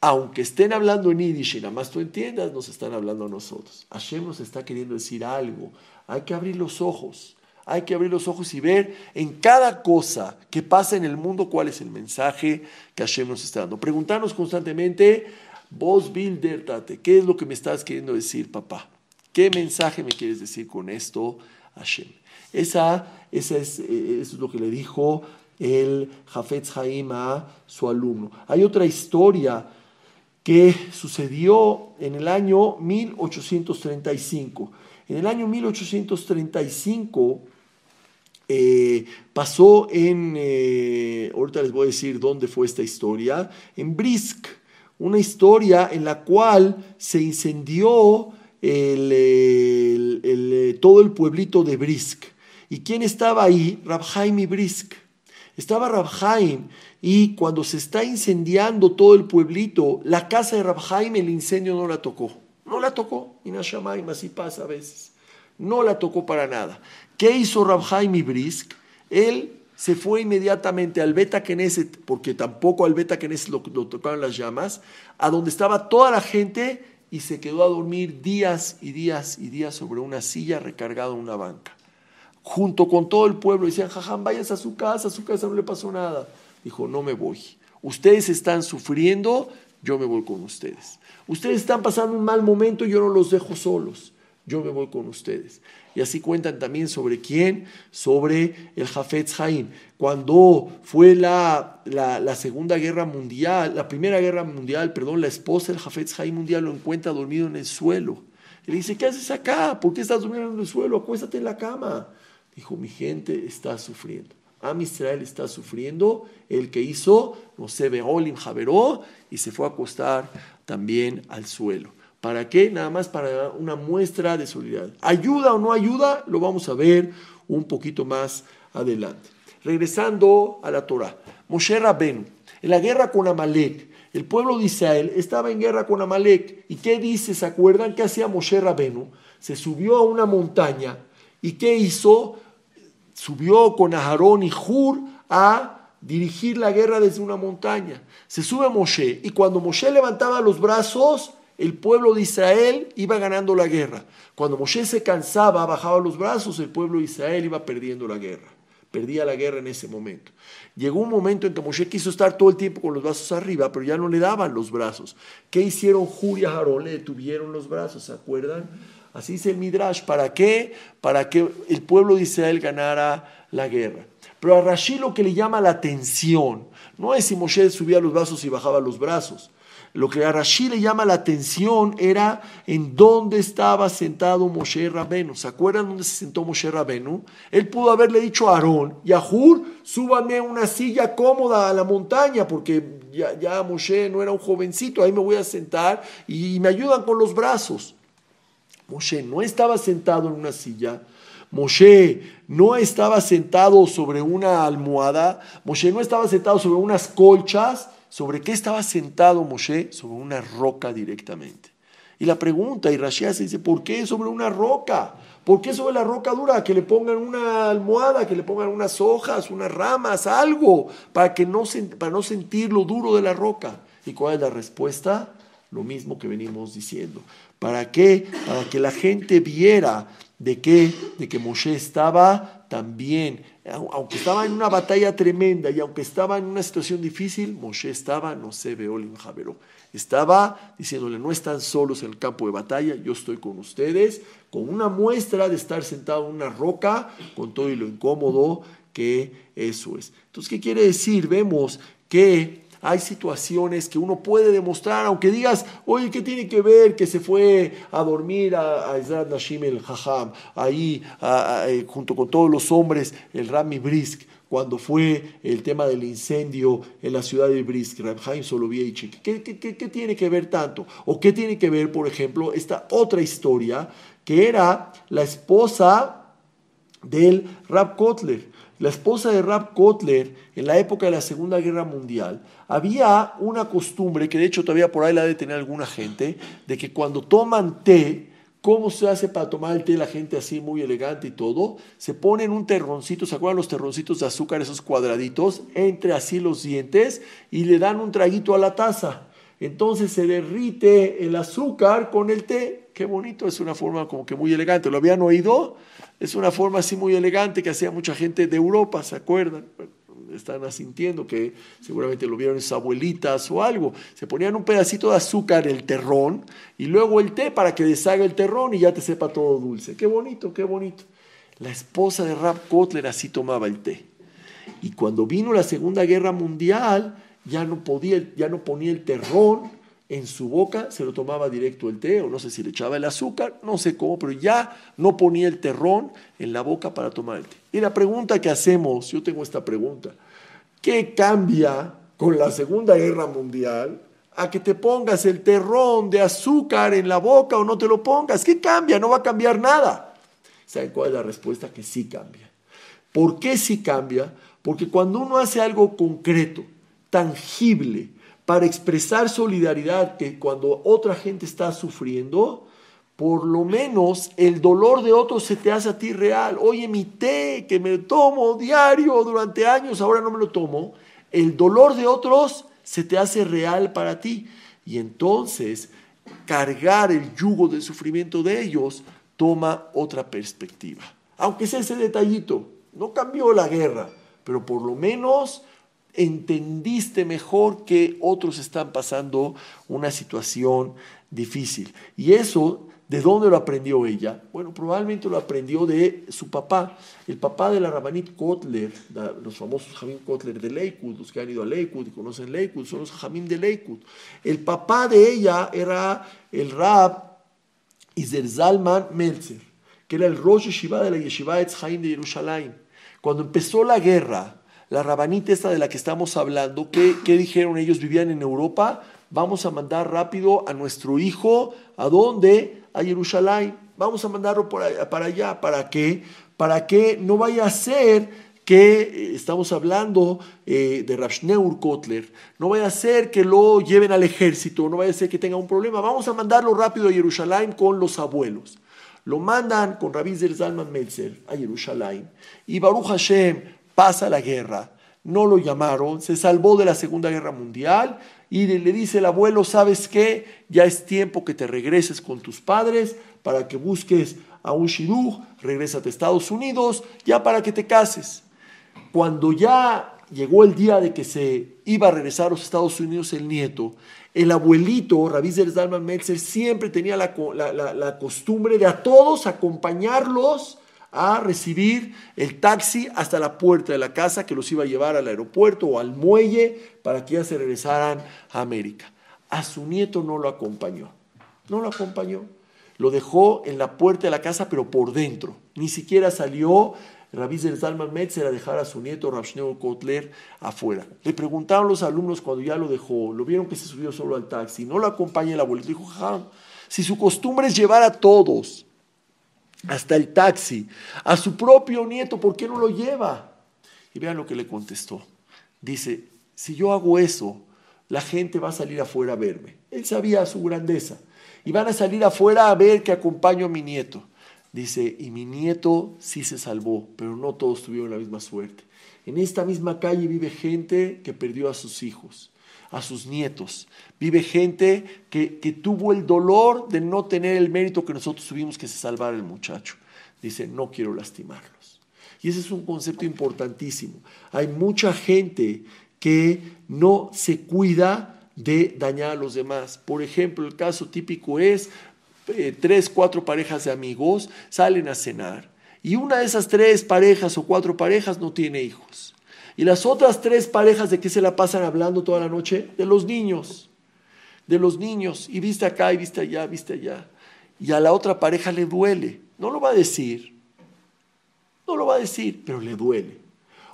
aunque estén hablando en Yiddish y nada más tú entiendas, nos están hablando a nosotros. Hashem nos está queriendo decir algo. Hay que abrir los ojos hay que abrir los ojos y ver en cada cosa que pasa en el mundo cuál es el mensaje que Hashem nos está dando. Preguntarnos constantemente, vos bildertate, ¿qué es lo que me estás queriendo decir, papá? ¿Qué mensaje me quieres decir con esto, Hashem? Esa, es, eh, eso es lo que le dijo el Jafetz Haim a su alumno. Hay otra historia que sucedió en el año 1835. En el año 1835, eh, pasó en, eh, ahorita les voy a decir dónde fue esta historia, en Brisk, una historia en la cual se incendió eh, todo el pueblito de Brisk. ¿Y quién estaba ahí? Rabhaim y Brisk. Estaba Rabhaim y cuando se está incendiando todo el pueblito, la casa de Rabhaim el incendio no la tocó. No la tocó. Y más así pasa a veces. No la tocó para nada. ¿Qué hizo Rabjaim Ibrisk? Él se fue inmediatamente al Beta porque tampoco al Beta lo, tocaron las llamas, a donde estaba toda la gente y se quedó a dormir días y días y días sobre una silla recargada en una banca. Junto con todo el pueblo, decían, jajam, vayas a su casa, a su casa no le pasó nada. Dijo, no me voy. Ustedes están sufriendo, yo me voy con ustedes. Ustedes están pasando un mal momento, yo no los dejo solos yo me voy con ustedes. Y así cuentan también sobre quién, sobre el Jafetz Haim. Cuando fue la, la, Segunda Guerra Mundial, la Primera Guerra Mundial, perdón, la esposa del Jafetz Haim mundial lo encuentra dormido en el suelo. le dice, ¿qué haces acá? ¿Por qué estás durmiendo en el suelo? Acuéstate en la cama. Dijo, mi gente está sufriendo. Am Israel está sufriendo. El que hizo, no se ve Olim Javeró, y se fue a acostar también al suelo. ¿Para qué? Nada más para una muestra de solidaridad. ¿Ayuda o no ayuda? Lo vamos a ver un poquito más adelante. Regresando a la Torah. Moshe Rabenu, en la guerra con Amalek, el pueblo de Israel estaba en guerra con Amalek. ¿Y qué dice? ¿Se acuerdan qué hacía Moshe Rabenu? Se subió a una montaña. ¿Y qué hizo? Subió con Aharón y Hur a dirigir la guerra desde una montaña. Se sube Moshe y cuando Moshe levantaba los brazos, el pueblo de Israel iba ganando la guerra. Cuando Moshe se cansaba, bajaba los brazos, el pueblo de Israel iba perdiendo la guerra. Perdía la guerra en ese momento. Llegó un momento en que Moshe quiso estar todo el tiempo con los brazos arriba, pero ya no le daban los brazos. ¿Qué hicieron y Jarón? Le detuvieron los brazos, ¿se acuerdan? Así dice el Midrash. ¿Para qué? Para que el pueblo de Israel ganara la guerra. Pero a Rashi lo que le llama la atención no es si Moshe subía los brazos y bajaba los brazos. Lo que a Rashi le llama la atención era en dónde estaba sentado Moshe Rabenu. ¿Se acuerdan dónde se sentó Moshe Rabenu? Él pudo haberle dicho a Aarón y a súbame una silla cómoda a la montaña, porque ya, ya Moshe no era un jovencito, ahí me voy a sentar y me ayudan con los brazos. Moshe no estaba sentado en una silla, Moshe no estaba sentado sobre una almohada, Moshe no estaba sentado sobre unas colchas, ¿Sobre qué estaba sentado Moshe? Sobre una roca directamente. Y la pregunta, y Rashid se dice, ¿por qué sobre una roca? ¿Por qué sobre la roca dura? Que le pongan una almohada, que le pongan unas hojas, unas ramas, algo, para, que no, para no sentir lo duro de la roca. ¿Y cuál es la respuesta? Lo mismo que venimos diciendo. ¿Para qué? Para que la gente viera de qué, de que Moshe estaba también, aunque estaba en una batalla tremenda y aunque estaba en una situación difícil, Moshe estaba, no se veo javero, Estaba diciéndole, no están solos en el campo de batalla, yo estoy con ustedes, con una muestra de estar sentado en una roca, con todo y lo incómodo que eso es. Entonces, ¿qué quiere decir? Vemos que hay situaciones que uno puede demostrar, aunque digas, oye, ¿qué tiene que ver que se fue a dormir a, a Nashim el Jajam, ahí eh, junto con todos los hombres, el Rami Brisk? cuando fue el tema del incendio en la ciudad de Brisk, Rabhaim solo ¿Qué, qué tiene que ver tanto? ¿O qué tiene que ver, por ejemplo, esta otra historia que era la esposa del Rab Kotler? La esposa de Rab Kotler, en la época de la Segunda Guerra Mundial, había una costumbre, que de hecho todavía por ahí la de tener alguna gente, de que cuando toman té, ¿Cómo se hace para tomar el té la gente así muy elegante y todo? Se ponen un terroncito, ¿se acuerdan los terroncitos de azúcar, esos cuadraditos? Entre así los dientes y le dan un traguito a la taza. Entonces se derrite el azúcar con el té. Qué bonito, es una forma como que muy elegante. ¿Lo habían oído? Es una forma así muy elegante que hacía mucha gente de Europa, ¿se acuerdan? Están asintiendo que seguramente lo vieron sus abuelitas o algo. Se ponían un pedacito de azúcar, en el terrón, y luego el té para que deshaga el terrón y ya te sepa todo dulce. Qué bonito, qué bonito. La esposa de Rap Kotler así tomaba el té. Y cuando vino la Segunda Guerra Mundial, ya no, podía, ya no ponía el terrón en su boca se lo tomaba directo el té, o no sé si le echaba el azúcar, no sé cómo, pero ya no ponía el terrón en la boca para tomar el té. Y la pregunta que hacemos, yo tengo esta pregunta, ¿qué cambia con la Segunda Guerra Mundial a que te pongas el terrón de azúcar en la boca o no te lo pongas? ¿Qué cambia? No va a cambiar nada. ¿Saben cuál es la respuesta? Que sí cambia. ¿Por qué sí cambia? Porque cuando uno hace algo concreto, tangible, para expresar solidaridad que cuando otra gente está sufriendo, por lo menos el dolor de otros se te hace a ti real. Oye, mi té que me tomo diario durante años, ahora no me lo tomo. El dolor de otros se te hace real para ti. Y entonces cargar el yugo del sufrimiento de ellos toma otra perspectiva. Aunque sea ese detallito, no cambió la guerra, pero por lo menos entendiste mejor que otros están pasando una situación difícil. Y eso, ¿de dónde lo aprendió ella? Bueno, probablemente lo aprendió de su papá, el papá de la Rabanit Kotler, los famosos Jamín Kotler de Lakewood, los que han ido a Lakewood y conocen Lakewood, son los Jamín de Lakewood. El papá de ella era el Rab Izer Zalman Meltzer, que era el Rosh Yeshiva de la Yeshiva Etz de Jerusalén. Cuando empezó la guerra, la rabanita esta de la que estamos hablando, ¿qué, dijeron ellos? Vivían en Europa, vamos a mandar rápido a nuestro hijo, ¿a dónde? A Jerusalén, vamos a mandarlo para, allá, ¿para qué? Para que no vaya a ser que eh, estamos hablando eh, de Schneur Kotler, no vaya a ser que lo lleven al ejército, no vaya a ser que tenga un problema, vamos a mandarlo rápido a Jerusalén con los abuelos. Lo mandan con Rabí Zalman Melzer a Jerusalén y Baruch Hashem pasa la guerra, no lo llamaron, se salvó de la Segunda Guerra Mundial y le dice el abuelo, ¿sabes qué? Ya es tiempo que te regreses con tus padres para que busques a un shidduch, regresate a Estados Unidos, ya para que te cases. Cuando ya llegó el día de que se iba a regresar a los Estados Unidos el nieto, el abuelito, Ravizer Zalman Metzer, siempre tenía la costumbre de a todos acompañarlos a recibir el taxi hasta la puerta de la casa que los iba a llevar al aeropuerto o al muelle para que ya se regresaran a América. A su nieto no lo acompañó, no lo acompañó. Lo dejó en la puerta de la casa, pero por dentro. Ni siquiera salió Rabí Zalman Metz a dejar a su nieto Rabshneu Kotler afuera. Le preguntaron los alumnos cuando ya lo dejó, lo vieron que se subió solo al taxi, no lo acompaña el abuelo. dijo, si su costumbre es llevar a todos hasta el taxi, a su propio nieto, ¿por qué no lo lleva? Y vean lo que le contestó. Dice, si yo hago eso, la gente va a salir afuera a verme. Él sabía su grandeza. Y van a salir afuera a ver que acompaño a mi nieto. Dice, y mi nieto sí se salvó, pero no todos tuvieron la misma suerte. En esta misma calle vive gente que perdió a sus hijos a sus nietos. Vive gente que, tuvo el dolor de no tener el mérito que nosotros tuvimos que salvar el muchacho. Dice, no quiero lastimarlos. Y ese es un concepto importantísimo. Hay mucha gente que no se cuida de dañar a los demás. Por ejemplo, el caso típico es eh, tres, cuatro parejas de amigos salen a cenar y una de esas tres parejas o cuatro parejas no tiene hijos. Y las otras tres parejas de qué se la pasan hablando toda la noche? De los niños. De los niños. Y viste acá, y viste allá, viste allá. Y a la otra pareja le duele. No lo va a decir. No lo va a decir, pero le duele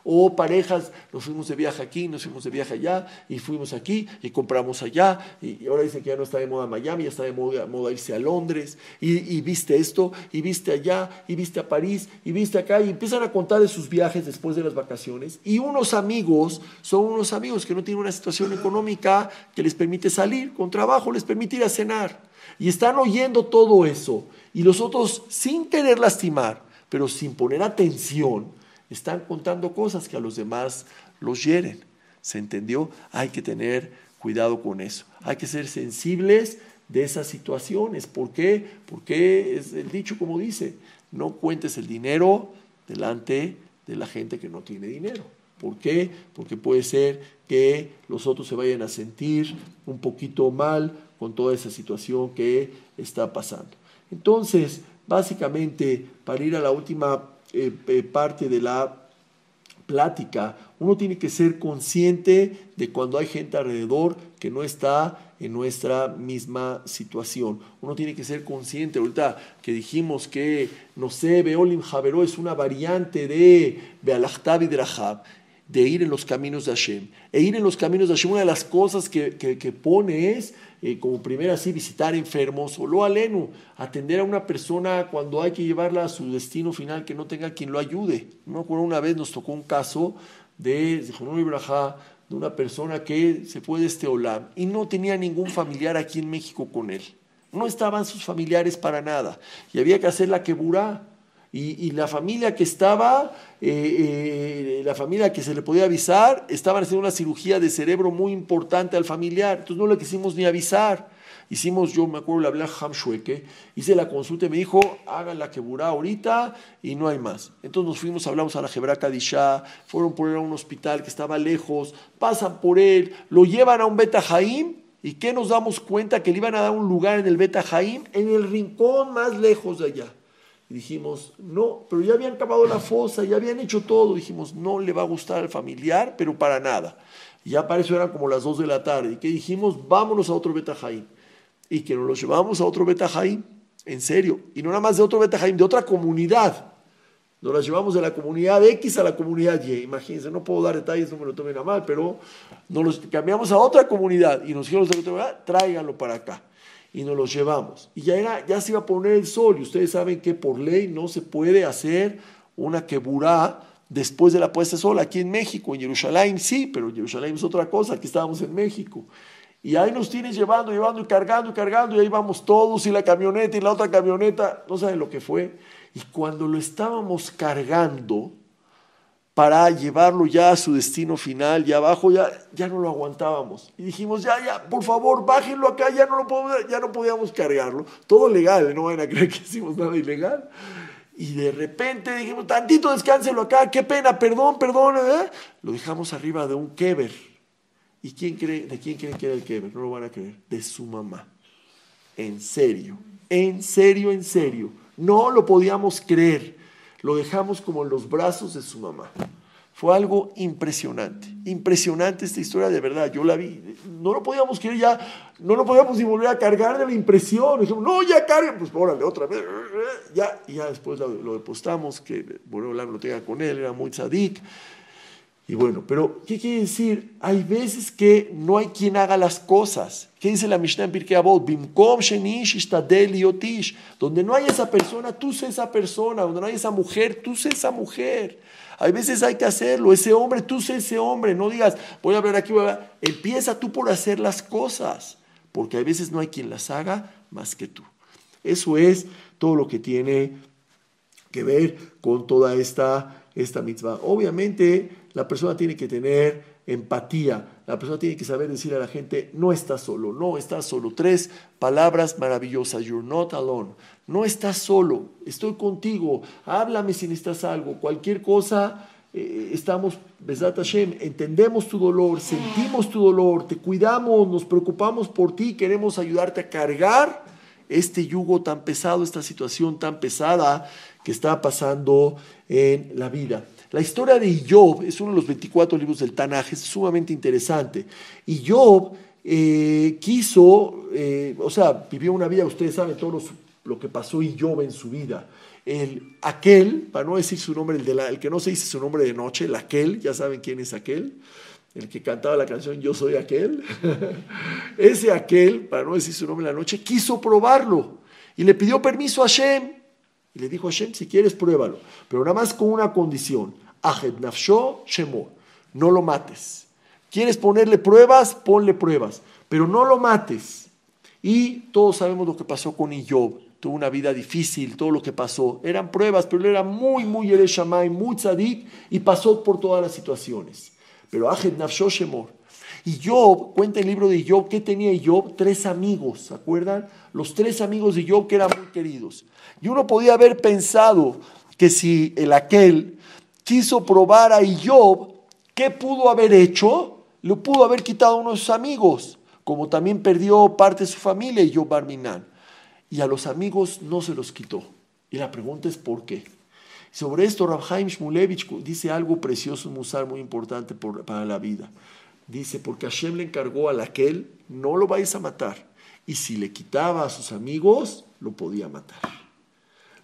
o parejas, nos fuimos de viaje aquí, nos fuimos de viaje allá, y fuimos aquí, y compramos allá, y ahora dicen que ya no está de moda Miami, ya está de moda, moda irse a Londres, y, y, viste esto, y viste allá, y viste a París, y viste acá, y empiezan a contar de sus viajes después de las vacaciones, y unos amigos son unos amigos que no tienen una situación económica que les permite salir con trabajo, les permite ir a cenar, y están oyendo todo eso, y los otros sin tener lastimar, pero sin poner atención, están contando cosas que a los demás los hieren. ¿Se entendió? Hay que tener cuidado con eso. Hay que ser sensibles de esas situaciones. ¿Por qué? Porque es el dicho como dice, no cuentes el dinero delante de la gente que no tiene dinero. ¿Por qué? Porque puede ser que los otros se vayan a sentir un poquito mal con toda esa situación que está pasando. Entonces, básicamente, para ir a la última eh, eh, parte de la plática, uno tiene que ser consciente de cuando hay gente alrededor que no está en nuestra misma situación. Uno tiene que ser consciente, ahorita que dijimos que, no sé, Beolim Javeró es una variante de Bealachtab y de ir en los caminos de Hashem. E ir en los caminos de Hashem, una de las cosas que, que, pone es, eh, como primero así, visitar enfermos, o lo alenu atender a una persona cuando hay que llevarla a su destino final, que no tenga quien lo ayude. me acuerdo, una vez nos tocó un caso de de una persona que se fue de este Olam y no tenía ningún familiar aquí en México con él. No estaban sus familiares para nada. Y había que hacer la queburá. Y, la familia que estaba, eh, eh, la familia que se le podía avisar, estaban haciendo una cirugía de cerebro muy importante al familiar. Entonces no le quisimos ni avisar. Hicimos, yo me acuerdo, le hablé a Shueke hice la consulta y me dijo, haga la queburá ahorita y no hay más. Entonces nos fuimos, hablamos a la jebraca Kadisha fueron por él a un hospital que estaba lejos, pasan por él, lo llevan a un Beta Jaim ¿Y que nos damos cuenta? Que le iban a dar un lugar en el Beta Jaim, en el rincón más lejos de allá dijimos, no, pero ya habían cavado la fosa, ya habían hecho todo. Dijimos, no le va a gustar al familiar, pero para nada. Ya para eso eran como las 2 de la tarde. Y que dijimos, vámonos a otro Betajaim. Y que nos lo llevamos a otro Betajaim, en serio. Y no nada más de otro Betajaim, de otra comunidad. Nos la llevamos de la comunidad X a la comunidad Y. Imagínense, no puedo dar detalles, no me lo tomen a mal, pero nos los cambiamos a otra comunidad y nos dijeron, tráiganlo para acá y nos los llevamos. Y ya, era, ya se iba a poner el sol y ustedes saben que por ley no se puede hacer una queburá después de la puesta de sol aquí en México, en Jerusalén sí, pero Jerusalén es otra cosa, aquí estábamos en México. Y ahí nos tienes llevando, llevando y cargando y cargando, y ahí vamos todos, y la camioneta y la otra camioneta, no saben lo que fue. Y cuando lo estábamos cargando, para llevarlo ya a su destino final y abajo ya, ya no lo aguantábamos. Y dijimos, ya, ya, por favor, bájenlo acá, ya no, lo podemos, ya no podíamos cargarlo. Todo legal, no van a creer que hicimos nada ilegal. Y de repente dijimos, tantito descánselo acá, qué pena, perdón, perdón. ¿eh? Lo dejamos arriba de un keber. ¿Y quién cree, de quién creen que era el keber? No lo van a creer. De su mamá. En serio, en serio, en serio. No lo podíamos creer lo dejamos como en los brazos de su mamá. Fue algo impresionante, impresionante esta historia de verdad, yo la vi. No lo podíamos querer ya, no lo podíamos ni volver a cargar de la impresión. Dijimos, no, ya cargue, pues órale, otra vez. Ya, y ya después lo, lo que bueno a tenga con él, era muy tzadik. Y bueno, pero ¿qué quiere decir? Hay veces que no hay quien haga las cosas. ¿Qué dice la Mishnah en Pirkei Avot? Bimkom shenish Donde no hay esa persona, tú sé esa persona. Donde no hay esa mujer, tú sé esa mujer. Hay veces hay que hacerlo. Ese hombre, tú sé ese hombre. No digas, voy a hablar aquí. Empieza tú por hacer las cosas. Porque hay veces no hay quien las haga más que tú. Eso es todo lo que tiene que ver con toda esta, esta mitzvah. Obviamente la persona tiene que tener empatía, la persona tiene que saber decir a la gente, no estás solo, no estás solo. Tres palabras maravillosas, you're not alone, no estás solo, estoy contigo, háblame si necesitas algo, cualquier cosa, eh, estamos, Besat entendemos tu dolor, sentimos tu dolor, te cuidamos, nos preocupamos por ti, queremos ayudarte a cargar este yugo tan pesado, esta situación tan pesada que está pasando en la vida. La historia de Job es uno de los 24 libros del Tanaj, es sumamente interesante. Y Job eh, quiso, eh, o sea, vivió una vida, ustedes saben todo lo que pasó y Job en su vida. El aquel, para no decir su nombre, el, de el que no se dice su nombre de noche, el aquel, ya saben quién es aquel el que cantaba la canción Yo soy aquel, ese aquel, para no decir su nombre en la noche, quiso probarlo y le pidió permiso a Shem. Y le dijo a Shem, si quieres, pruébalo. Pero nada más con una condición. Ahed nafsho shemor. No lo mates. ¿Quieres ponerle pruebas? Ponle pruebas. Pero no lo mates. Y todos sabemos lo que pasó con Iyob. Tuvo una vida difícil, todo lo que pasó. Eran pruebas, pero él era muy, muy Ereshamay, muy tzadik y pasó por todas las situaciones. Pero Ahed nafsho shemor y Job, cuenta el libro de Job, ¿qué tenía Job? Tres amigos, ¿se acuerdan? Los tres amigos de Job que eran muy queridos. Y uno podía haber pensado que si el aquel quiso probar a Job, ¿qué pudo haber hecho? Lo pudo haber quitado a unos amigos, como también perdió parte de su familia Job Barminan. Y a los amigos no se los quitó. Y la pregunta es ¿por qué? Sobre esto, Rabhaim Shmulevich dice algo precioso, un muy importante para la vida. Dice, porque Hashem le encargó al aquel, no lo vais a matar. Y si le quitaba a sus amigos, lo podía matar.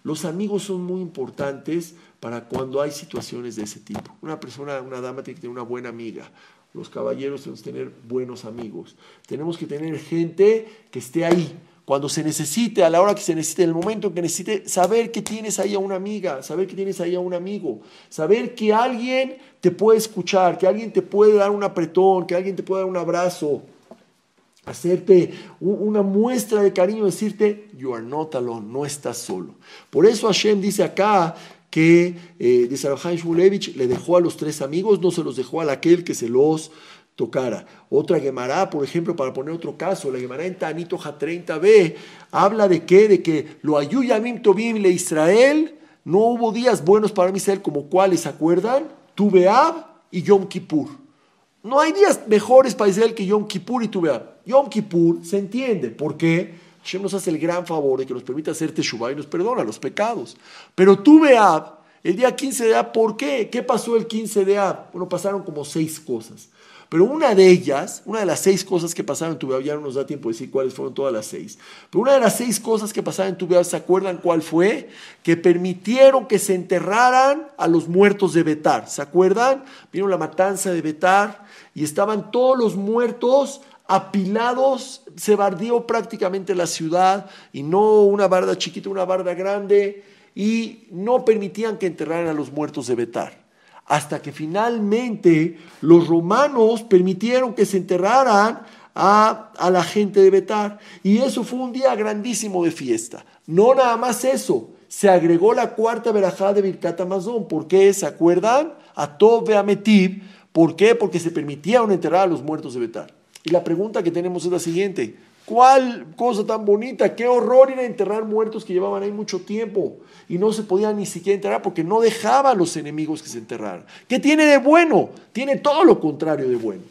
Los amigos son muy importantes para cuando hay situaciones de ese tipo. Una persona, una dama tiene que tener una buena amiga. Los caballeros tenemos que tener buenos amigos. Tenemos que tener gente que esté ahí, cuando se necesite, a la hora que se necesite, en el momento que necesite, saber que tienes ahí a una amiga, saber que tienes ahí a un amigo, saber que alguien te puede escuchar, que alguien te puede dar un apretón, que alguien te puede dar un abrazo, hacerte una muestra de cariño, decirte, you are not alone, no estás solo. Por eso Hashem dice acá que, eh, dice Shulevich, le dejó a los tres amigos, no se los dejó a aquel que se los tocara. Otra Gemara, por ejemplo, para poner otro caso, la Gemara en Tanito 30b, habla de qué? De que lo ayuyamim tobim le Israel, no hubo días buenos para ser como cuáles, ¿se acuerdan? Tuveab y Yom Kippur. No hay días mejores para Israel que Yom Kippur y Tuveab, Yom Kippur se entiende, porque qué? nos hace el gran favor de que nos permita hacer Teshuvah y nos perdona los pecados. Pero Tuveab, el día 15 de Ab, ¿por qué? ¿Qué pasó el 15 de Ab? Bueno, pasaron como seis cosas. Pero una de ellas, una de las seis cosas que pasaron en tu ya no nos da tiempo de decir cuáles fueron todas las seis, pero una de las seis cosas que pasaron en tu ¿se acuerdan cuál fue? Que permitieron que se enterraran a los muertos de Betar. ¿Se acuerdan? Vieron la matanza de Betar y estaban todos los muertos apilados, se bardió prácticamente la ciudad y no una barda chiquita, una barda grande y no permitían que enterraran a los muertos de Betar hasta que finalmente los romanos permitieron que se enterraran a, la gente de Betar. Y eso fue un día grandísimo de fiesta. No nada más eso, se agregó la cuarta verajada de Birkat Amazon. ¿Por qué? ¿Se acuerdan? A Tobe Ametib. ¿Por qué? Porque se permitieron enterrar a los muertos de Betar. Y la pregunta que tenemos es la siguiente. ¿Cuál cosa tan bonita? Qué horror Era a enterrar muertos que llevaban ahí mucho tiempo y no se podía ni siquiera enterrar porque no dejaba a los enemigos que se enterraran. ¿Qué tiene de bueno? Tiene todo lo contrario de bueno.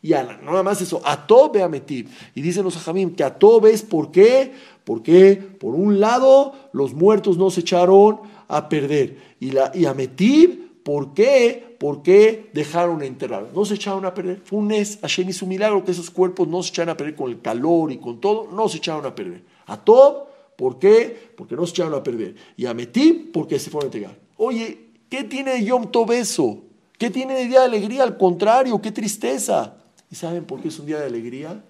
Y nada más eso, a todo ve a metir. Y dicen los ajamim que a todo es por qué. Porque, por un lado, los muertos no se echaron a perder. Y, a metir ¿Por qué? ¿Por qué dejaron enterrar? No se echaron a perder. Fue un es, Hashem hizo un milagro que esos cuerpos no se echaron a perder con el calor y con todo. No se echaron a perder. A Tob, ¿por qué? Porque no se echaron a perder. Y a metí porque se fueron a entregar. Oye, ¿qué tiene de Yom Tov ¿Qué tiene de día de alegría? Al contrario, qué tristeza. ¿Y saben por qué es un día de alegría?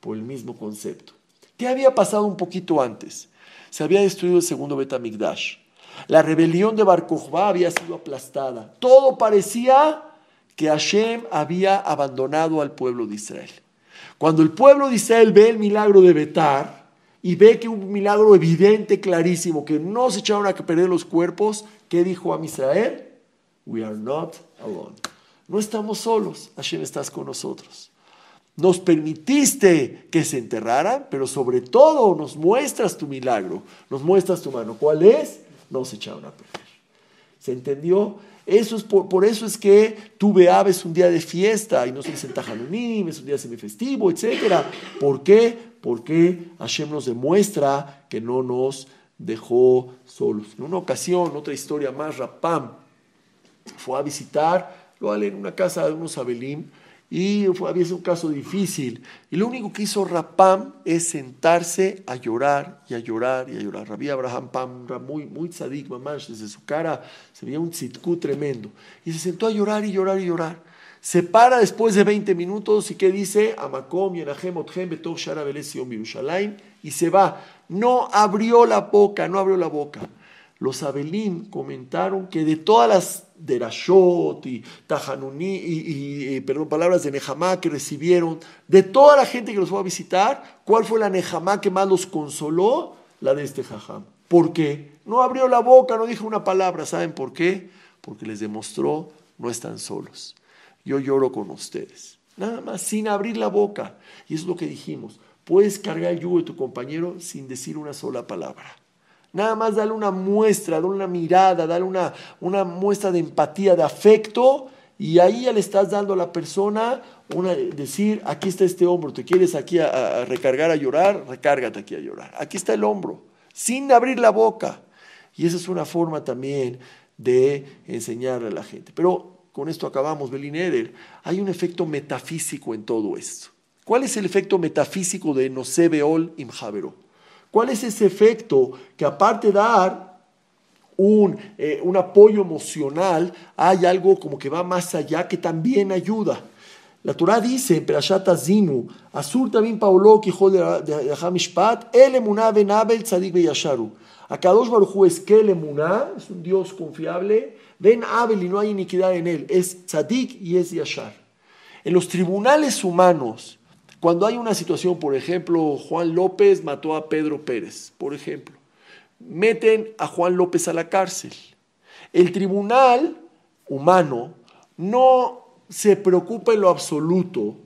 Por el mismo concepto. ¿Qué había pasado un poquito antes? Se había destruido el segundo Betamigdash. La rebelión de Bar había sido aplastada. Todo parecía que Hashem había abandonado al pueblo de Israel. Cuando el pueblo de Israel ve el milagro de Betar y ve que un milagro evidente, clarísimo, que no se echaron a perder los cuerpos, ¿qué dijo a Israel? We are not alone. No estamos solos, Hashem estás con nosotros. Nos permitiste que se enterraran, pero sobre todo nos muestras tu milagro, nos muestras tu mano. ¿Cuál es? no se echaron a perder. ¿Se entendió? Eso es por, eso es que tuve aves un día de fiesta y no se dicen tajanunim, es un día semifestivo, etc. ¿Por qué? Porque Hashem nos demuestra que no nos dejó solos. En una ocasión, otra historia más, Rapam fue a visitar, lo en una casa de unos abelim, y fue, había un caso difícil. Y lo único que hizo Rapam es sentarse a llorar y a llorar y a llorar. había Abraham Pam, muy, muy tzadik, mamá desde su cara se veía un tzitkú tremendo. Y se sentó a llorar y llorar y llorar. Se para después de 20 minutos y ¿qué dice? Amakom, Shara, Y se va. No abrió la boca, no abrió la boca los Abelín comentaron que de todas las Derashot y Tajanuní y, perdón, palabras de Nejamá que recibieron, de toda la gente que los fue a visitar, ¿cuál fue la Nejamá que más los consoló? La de este Jajam. ¿Por qué? No abrió la boca, no dijo una palabra. ¿Saben por qué? Porque les demostró no están solos. Yo lloro con ustedes. Nada más, sin abrir la boca. Y es lo que dijimos. Puedes cargar el yugo de tu compañero sin decir una sola palabra. Nada más dale una muestra, dale una mirada, dale una, muestra de empatía, de afecto, y ahí ya le estás dando a la persona una, decir, aquí está este hombro, te quieres aquí a, recargar a llorar, recárgate aquí a llorar. Aquí está el hombro, sin abrir la boca. Y esa es una forma también de enseñarle a la gente. Pero con esto acabamos, Belín Eder. Hay un efecto metafísico en todo esto. ¿Cuál es el efecto metafísico de Nosebeol Imjavero? ¿Cuál es ese efecto que aparte de dar un, eh, un apoyo emocional, hay algo como que va más allá que también ayuda? La Torah dice en Perashat Azinu, Asur también Paolo, hijo de Hamishpat, El Emuná Ben Abel Tzadik Beyasharu. Kadosh dos es que el Emuná es un Dios confiable, ven Abel y no hay iniquidad en él, es Tzadik y es Yashar. En los tribunales humanos, cuando hay una situación, por ejemplo, Juan López mató a Pedro Pérez, por ejemplo, meten a Juan López a la cárcel. El tribunal humano no se preocupa en lo absoluto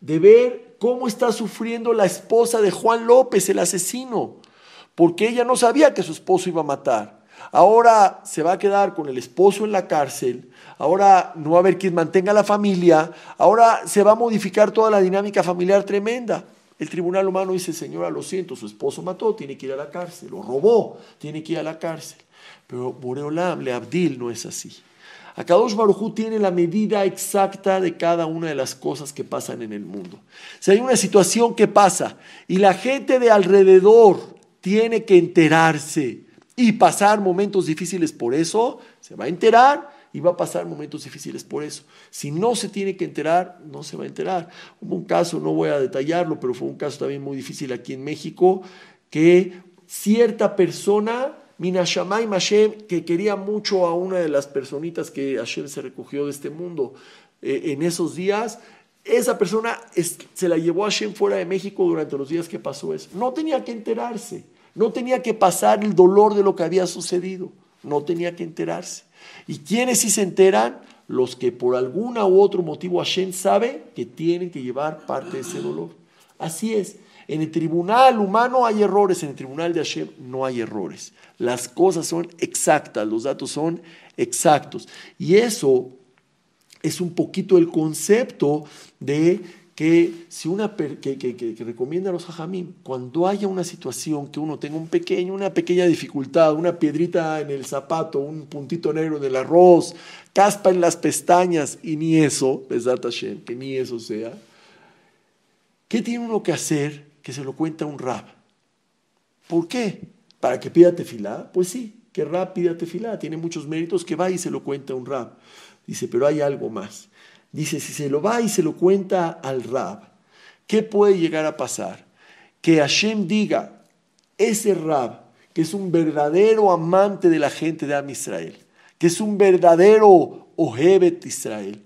de ver cómo está sufriendo la esposa de Juan López, el asesino, porque ella no sabía que su esposo iba a matar. Ahora se va a quedar con el esposo en la cárcel, ahora no va a haber quien mantenga la familia, ahora se va a modificar toda la dinámica familiar tremenda. El tribunal humano dice, señora, lo siento, su esposo mató, tiene que ir a la cárcel, lo robó, tiene que ir a la cárcel. Pero Boreolam, Abdil, no es así. Akadosh Barujú tiene la medida exacta de cada una de las cosas que pasan en el mundo. Si hay una situación que pasa y la gente de alrededor tiene que enterarse y pasar momentos difíciles por eso, se va a enterar y va a pasar momentos difíciles por eso. Si no se tiene que enterar, no se va a enterar. Hubo un caso, no voy a detallarlo, pero fue un caso también muy difícil aquí en México, que cierta persona, Minashamay Mashem, que quería mucho a una de las personitas que Hashem se recogió de este mundo eh, en esos días, esa persona se la llevó a Hashem fuera de México durante los días que pasó eso. No tenía que enterarse, no tenía que pasar el dolor de lo que había sucedido, no tenía que enterarse. ¿Y quiénes sí se enteran? Los que por alguna u otro motivo Hashem sabe que tienen que llevar parte de ese dolor. Así es. En el tribunal humano hay errores, en el tribunal de Hashem no hay errores. Las cosas son exactas, los datos son exactos. Y eso es un poquito el concepto de que, si una, que, que, recomienda a los hajamim, cuando haya una situación que uno tenga un pequeño, una pequeña dificultad, una piedrita en el zapato, un puntito negro en el arroz, caspa en las pestañas, y ni eso, que ni eso sea, ¿qué tiene uno que hacer que se lo cuenta un rap ¿Por qué? ¿Para que pida tefilá? Pues sí, que rab pida tefilá, tiene muchos méritos que va y se lo cuenta un rap Dice, pero hay algo más. Dice, si se lo va y se lo cuenta al Rab, ¿qué puede llegar a pasar? Que Hashem diga, ese Rab, que es un verdadero amante de la gente de Am Israel, que es un verdadero Ojebet Israel,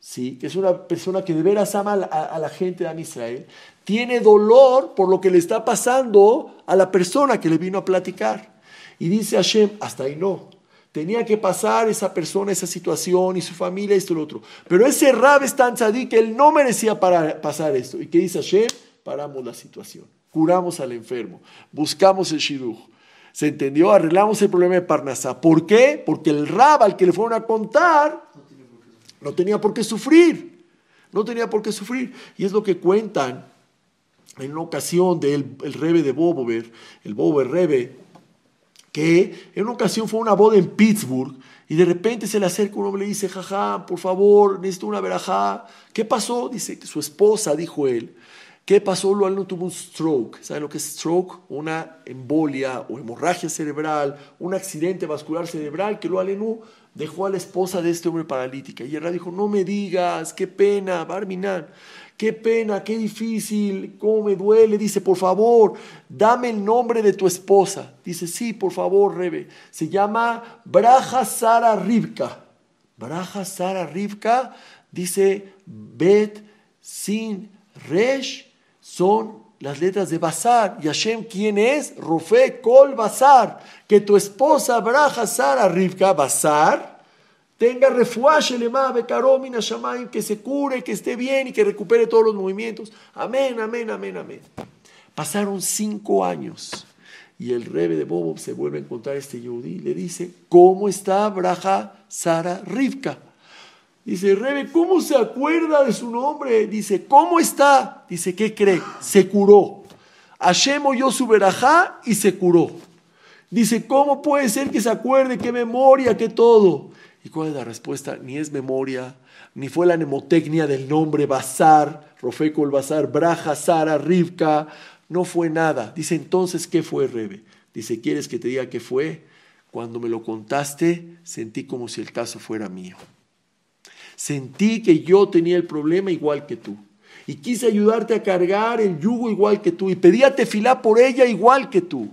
¿sí? que es una persona que de veras ama a, a la gente de Am Israel, tiene dolor por lo que le está pasando a la persona que le vino a platicar. Y dice Hashem, hasta ahí no, Tenía que pasar esa persona, esa situación y su familia, esto y lo otro. Pero ese Rab es tan sadí que él no merecía pasar esto. ¿Y qué dice Hashem? Paramos la situación, curamos al enfermo, buscamos el shiruj. ¿Se entendió? Arreglamos el problema de Parnasá. ¿Por qué? Porque el Rab al que le fueron a contar no tenía por qué sufrir. No tenía por qué sufrir. Y es lo que cuentan en una ocasión del el rebe de Bobover, el Bobover rebe, que en una ocasión fue una boda en Pittsburgh y de repente se le acerca un hombre y le dice, jaja, por favor, necesito una verajá. ¿Qué pasó? Dice su esposa, dijo él. ¿Qué pasó? no tuvo un stroke. ¿Saben lo que es stroke? Una embolia o hemorragia cerebral, un accidente vascular cerebral que lo Lualenu dejó a la esposa de este hombre paralítica. Y ella dijo, no me digas, qué pena, Barminan qué pena, qué difícil, cómo me duele. Dice, por favor, dame el nombre de tu esposa. Dice, sí, por favor, Rebe. Se llama Braja Sara Rivka. Braja Sara Rivka dice Bet Sin Resh son las letras de Bazar. Y Hashem, ¿quién es? Rufé Kol Bazar. Que tu esposa Braja Sara Rivka Bazar tenga refuaje le caromina shamayim, que se cure, que esté bien y que recupere todos los movimientos. Amén, amén, amén, amén. Pasaron cinco años y el rebe de Bobo se vuelve a encontrar a este Yehudi y le dice, ¿cómo está Braja Sara Rivka? Dice, rebe, ¿cómo se acuerda de su nombre? Dice, ¿cómo está? Dice, ¿qué cree? Se curó. Hashem oyó su verajá y se curó. Dice, ¿cómo puede ser que se acuerde? ¿Qué memoria? ¿Qué todo? ¿Y cuál es la respuesta? Ni es memoria, ni fue la nemotecnia del nombre Bazar, Rofeco el Braja, Sara, Rivka, no fue nada. Dice entonces, ¿qué fue, Rebe? Dice, ¿quieres que te diga qué fue? Cuando me lo contaste, sentí como si el caso fuera mío. Sentí que yo tenía el problema igual que tú. Y quise ayudarte a cargar el yugo igual que tú. Y pedí a tefilá por ella igual que tú.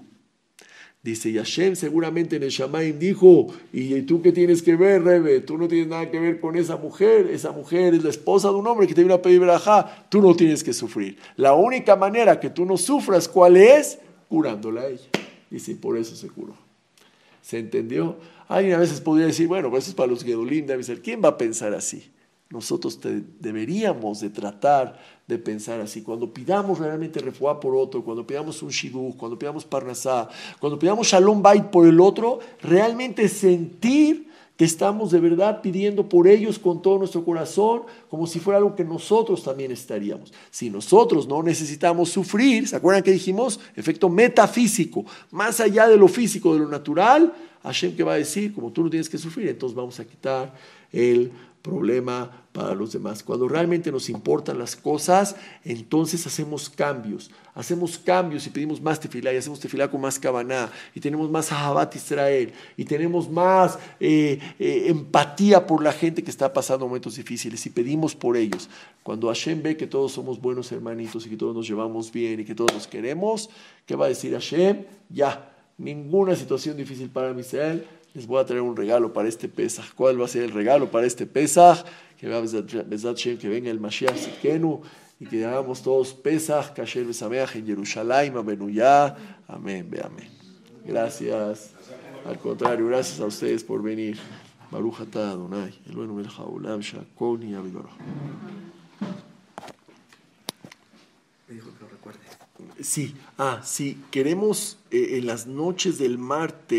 Dice, Yashem seguramente en el Shamaim dijo, ¿y tú qué tienes que ver, Rebe? Tú no tienes nada que ver con esa mujer, esa mujer es la esposa de un hombre que te vino a pedir verajá, tú no tienes que sufrir. La única manera que tú no sufras, ¿cuál es? Curándola a ella. Dice, por eso se curó. ¿Se entendió? Alguien a veces podría decir, bueno, pues eso es para los Gedolim, debe ser. ¿Quién va a pensar así? Nosotros deberíamos de tratar de pensar así. Cuando pidamos realmente refugio por otro, cuando pidamos un shidduch, cuando pidamos parnasá, cuando pidamos shalom bait por el otro, realmente sentir que estamos de verdad pidiendo por ellos con todo nuestro corazón, como si fuera algo que nosotros también estaríamos. Si nosotros no necesitamos sufrir, ¿se acuerdan que dijimos? Efecto metafísico, más allá de lo físico, de lo natural, Hashem que va a decir, como tú no tienes que sufrir, entonces vamos a quitar el problema para los demás. Cuando realmente nos importan las cosas, entonces hacemos cambios. Hacemos cambios y pedimos más tefilá y hacemos tefilá con más cabaná y tenemos más ahabat Israel y tenemos más eh, eh, empatía por la gente que está pasando momentos difíciles y pedimos por ellos. Cuando Hashem ve que todos somos buenos hermanitos y que todos nos llevamos bien y que todos nos queremos, ¿qué va a decir Hashem? Ya, ninguna situación difícil para Israel les voy a traer un regalo para este Pesaj. ¿Cuál va a ser el regalo para este Pesaj? Que que venga el Mashiach Sikenu y que hagamos todos Pesaj, Kasher Besameach en Jerusalén, amenuyah. Amén, ve amén. Gracias. Al contrario, gracias a ustedes por venir. Baruch atah Adonai, El Buen haolam, shakoni dijo que lo recuerde. Sí, ah, sí, queremos eh, en las noches del martes.